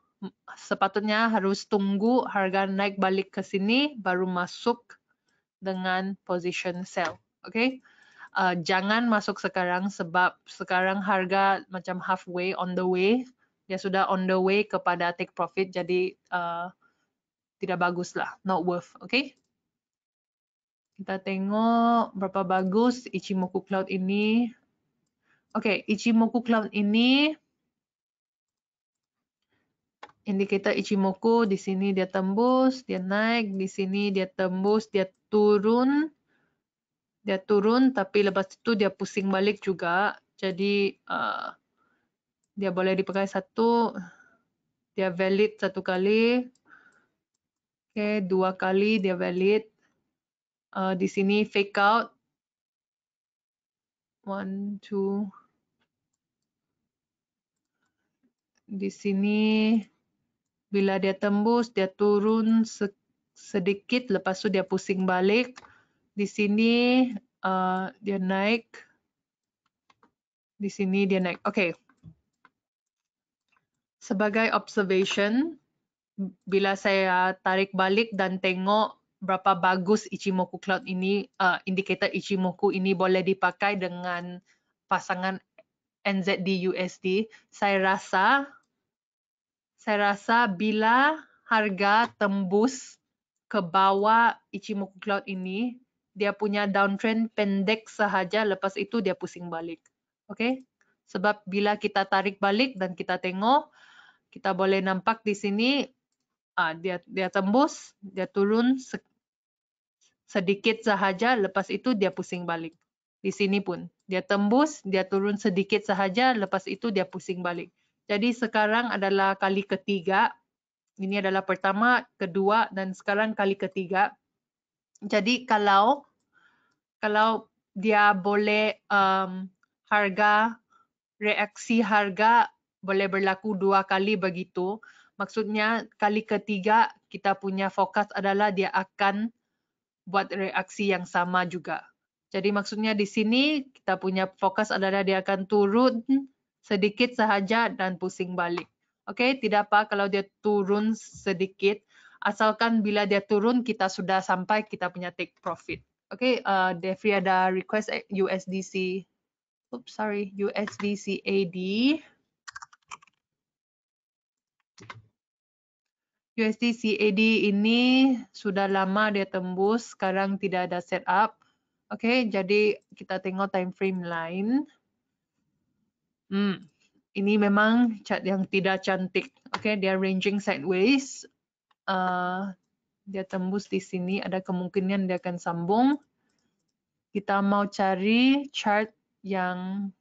sepatutnya harus tunggu harga naik balik ke sini baru masuk dengan position sell. Okay. Uh, jangan masuk sekarang sebab sekarang harga macam halfway on the way. Dia sudah on the way kepada take profit. Jadi uh, tidak bagus lah. Not worth. Okay. Kita tengok berapa bagus Ichimoku Cloud ini. Okay. Ichimoku Cloud ini. Indikator Ichimoku di sini dia tembus, dia naik, di sini dia tembus, dia turun dia turun tapi lepas itu dia pusing balik juga jadi uh, dia boleh dipakai satu dia valid satu kali okay, dua kali dia valid uh, di sini fake out one two di sini bila dia tembus dia turun sekali sedikit lepas tu dia pusing balik di sini uh, dia naik di sini dia naik okay sebagai observation bila saya tarik balik dan tengok berapa bagus Ichimoku Cloud ini uh, indikator Ichimoku ini boleh dipakai dengan pasangan NZD USD saya rasa saya rasa bila harga tembus ke bawah Ichimoku Cloud ini, dia punya downtrend pendek sahaja, lepas itu dia pusing balik. Oke? Okay? Sebab bila kita tarik balik dan kita tengok, kita boleh nampak di sini ah, dia dia tembus, dia turun se sedikit sahaja, lepas itu dia pusing balik. Di sini pun dia tembus, dia turun sedikit sahaja, lepas itu dia pusing balik. Jadi sekarang adalah kali ketiga Ini adalah pertama, kedua dan sekarang kali ketiga. Jadi kalau kalau dia boleh um, harga reaksi harga boleh berlaku dua kali begitu, maksudnya kali ketiga kita punya fokus adalah dia akan buat reaksi yang sama juga. Jadi maksudnya di sini kita punya fokus adalah dia akan turun sedikit sahaja dan pusing balik. Okay, tidak apa kalau dia turun sedikit, asalkan bila dia turun kita sudah sampai kita punya take profit. Okay, uh, Devi ada request eh, USDC. Oops, sorry, USDCAD. USDCAD ini sudah lama dia tembus, sekarang tidak ada setup. Oke, okay, jadi kita tengok time frame lain. Hmm, ini memang chart yang tidak cantik. Okay, dia ranging sideways. Uh, dia tembus di sini, ada kemungkinan dia akan sambung. Kita mau cari chart yang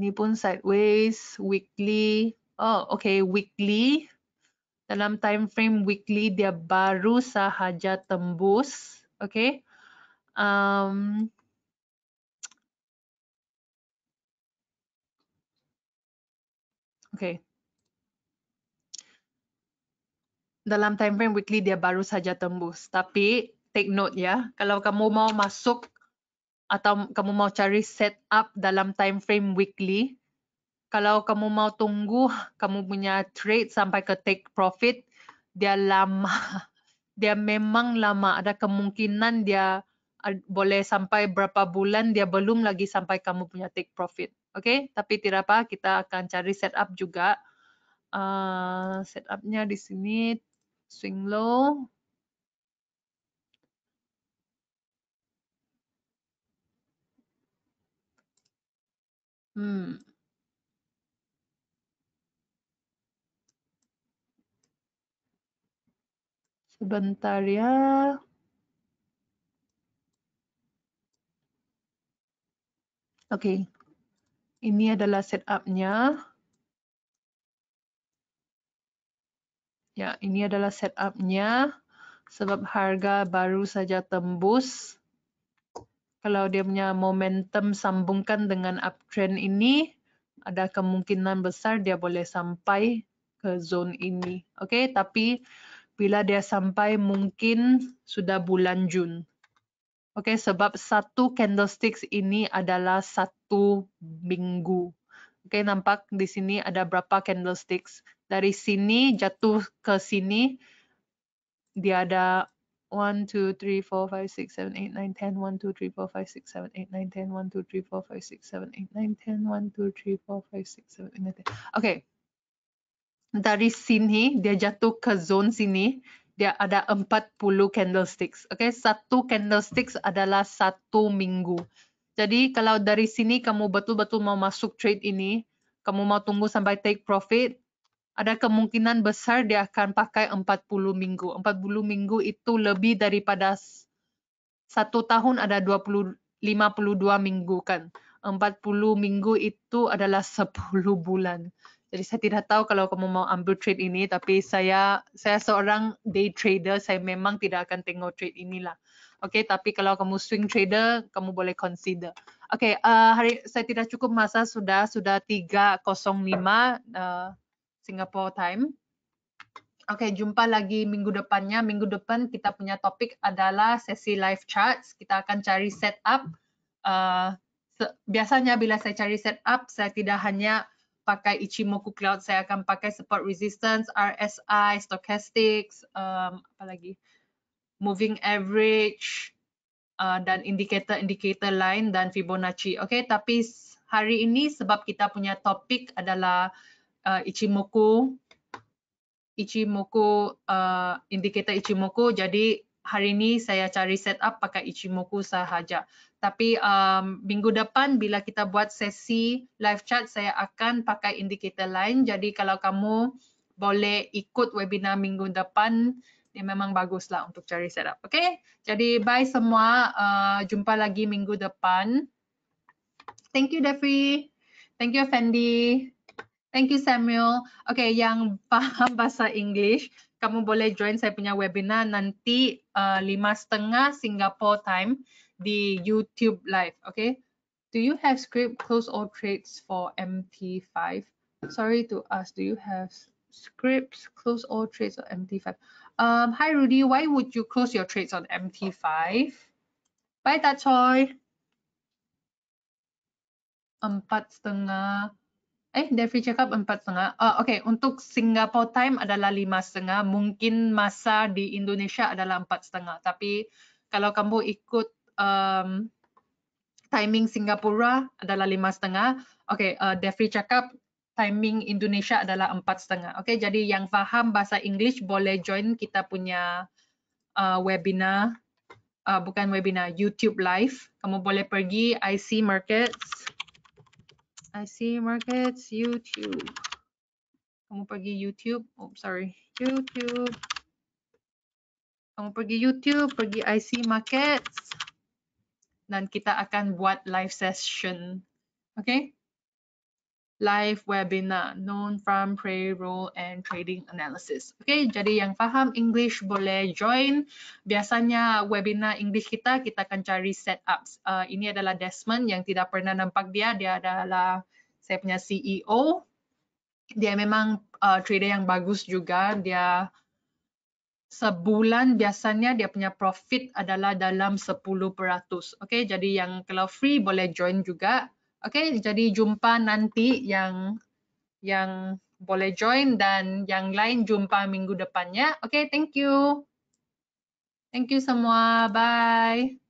ini pun sideways, weekly. Oh, okay, weekly. Dalam time frame weekly, dia baru sahaja tembus. Okay. Um, Okay. Dalam time frame weekly dia baru saja tembus. Tapi take note ya, kalau kamu mau masuk atau kamu mau cari set up dalam time frame weekly, kalau kamu mau tunggu kamu punya trade sampai ke take profit, dia lama. [laughs] Dia memang lama. Ada kemungkinan dia boleh sampai berapa bulan dia belum lagi sampai kamu punya take profit. Oke, tapi tidak apa, kita akan cari setup juga. Uh, setupnya di sini swing low. Hmm. Sebentar ya. Oke. Ini adalah setupnya. Ya, ini adalah setupnya sebab harga baru saja tembus. Kalau dia punya momentum sambungkan dengan uptrend ini, ada kemungkinan besar dia boleh sampai ke zone ini. Okey, tapi bila dia sampai mungkin sudah bulan Jun. Okay, sebab satu candlestick ini adalah satu minggu. Okay, nampak di sini ada berapa candlestick. Dari sini jatuh ke sini, dia ada 1, 2, 3, 4, 5, 6, 7, 8, 9, 10, 1, 2, 3, 4, 5, 6, 7, 8, 9, 10, 1, 2, 3, 4, 5, 6, 7, 8, 9, 10, 1, 2, 3, 4, 5, 6, 7, 8, 9, 10, 1, 2, 3, 4, 5, 6, 7, 8, 9, 10, 1, 2, 3, 4, 5, 6, 7, 8, 9, 10, 1, 2, 3, 4, 5, 6, 7, 8, 9, 10, 1, 2, 3, 4, 5, 6, 7, 8, 9, 10, 1, 2, 3, 4, 5, 6, 7, 8, 9, 10, 1, 2, 3, 4, 5, 6, 7, 8, 9, 10, 1, 2, 3, 4, 5, 6, 7, 8, 9, 10, 1, 2, 3, 4, 5, 6, 7, 8, 9, 10, 1, 2, 3, 4, 5, 6, 7, 8, dia ada 40 candlesticks. Oke, okay? satu candlesticks adalah satu minggu. Jadi kalau dari sini kamu betul-betul mau masuk trade ini, kamu mau tunggu sampai take profit, ada kemungkinan besar dia akan pakai 40 minggu. 40 minggu itu lebih daripada satu tahun ada 20, 52 minggu kan. 40 minggu itu adalah 10 bulan. Jadi saya tidak tahu kalau kamu mau ambil trade ini, tapi saya saya seorang day trader, saya memang tidak akan tengok trade inilah. Okay, tapi kalau kamu swing trader, kamu boleh consider. Okay, uh, hari saya tidak cukup masa sudah sudah 3.05 uh, Singapore time. Okay, jumpa lagi minggu depannya. Minggu depan kita punya topik adalah sesi live charts. Kita akan cari setup. Uh, biasanya bila saya cari setup, saya tidak hanya pakai Ichimoku Cloud, saya akan pakai support resistance, RSI, stochastics, um, apa lagi, moving average, Uh, dan indikator-indikator lain dan Fibonacci. Okay, tapi hari ini sebab kita punya topik adalah uh, Ichimoku, Ichimoku, uh, indikator Ichimoku, jadi hari ini saya cari set up pakai Ichimoku sahaja. Tapi um, minggu depan bila kita buat sesi live chat, saya akan pakai indicator lain. Jadi kalau kamu boleh ikut webinar minggu depan, ini memang baguslah untuk cari set up Okay? Jadi bye semua. Uh, jumpa lagi minggu depan. Thank you, Devi. Thank you, Fendi. Thank you, Samuel. Okay, yang paham bahasa English, kamu boleh join saya punya webinar nanti uh, lima uh, setengah Singapore time di YouTube live. Okay. Do you have script close all trades for MT5? Sorry to ask. Do you have scripts close all trades on MT5? Um, hi Rudy, why would you close your trades on MT5? Bye Tachoy. Empat setengah. Eh, Devi cakap 4.30. Oh, okay, untuk Singapore time adalah lima setengah. Mungkin masa di Indonesia adalah empat setengah. Tapi kalau kamu ikut um, timing Singapura adalah lima setengah. Okay, uh, Devi cakap timing Indonesia adalah empat setengah. Okay, jadi yang faham bahasa Inggeris boleh join kita punya uh, webinar. Uh, bukan webinar, YouTube live. Kamu boleh pergi IC Markets. IC Markets YouTube. Kamu pergi YouTube. Oh, sorry. YouTube. Kamu pergi YouTube, pergi IC Markets. Dan kita akan buat live session. Okay live webinar non-farm payroll and trading analysis. Okay, jadi yang faham English boleh join. Biasanya webinar English kita kita akan cari setups. Uh, ini adalah Desmond yang tidak pernah nampak dia. Dia adalah saya punya CEO. Dia memang uh, trader yang bagus juga. Dia sebulan biasanya dia punya profit adalah dalam 10%. Okay, jadi yang kalau free boleh join juga. Okay, jadi jumpa nanti yang yang boleh join dan yang lain jumpa minggu depannya. Okay, thank you. Thank you semua. Bye.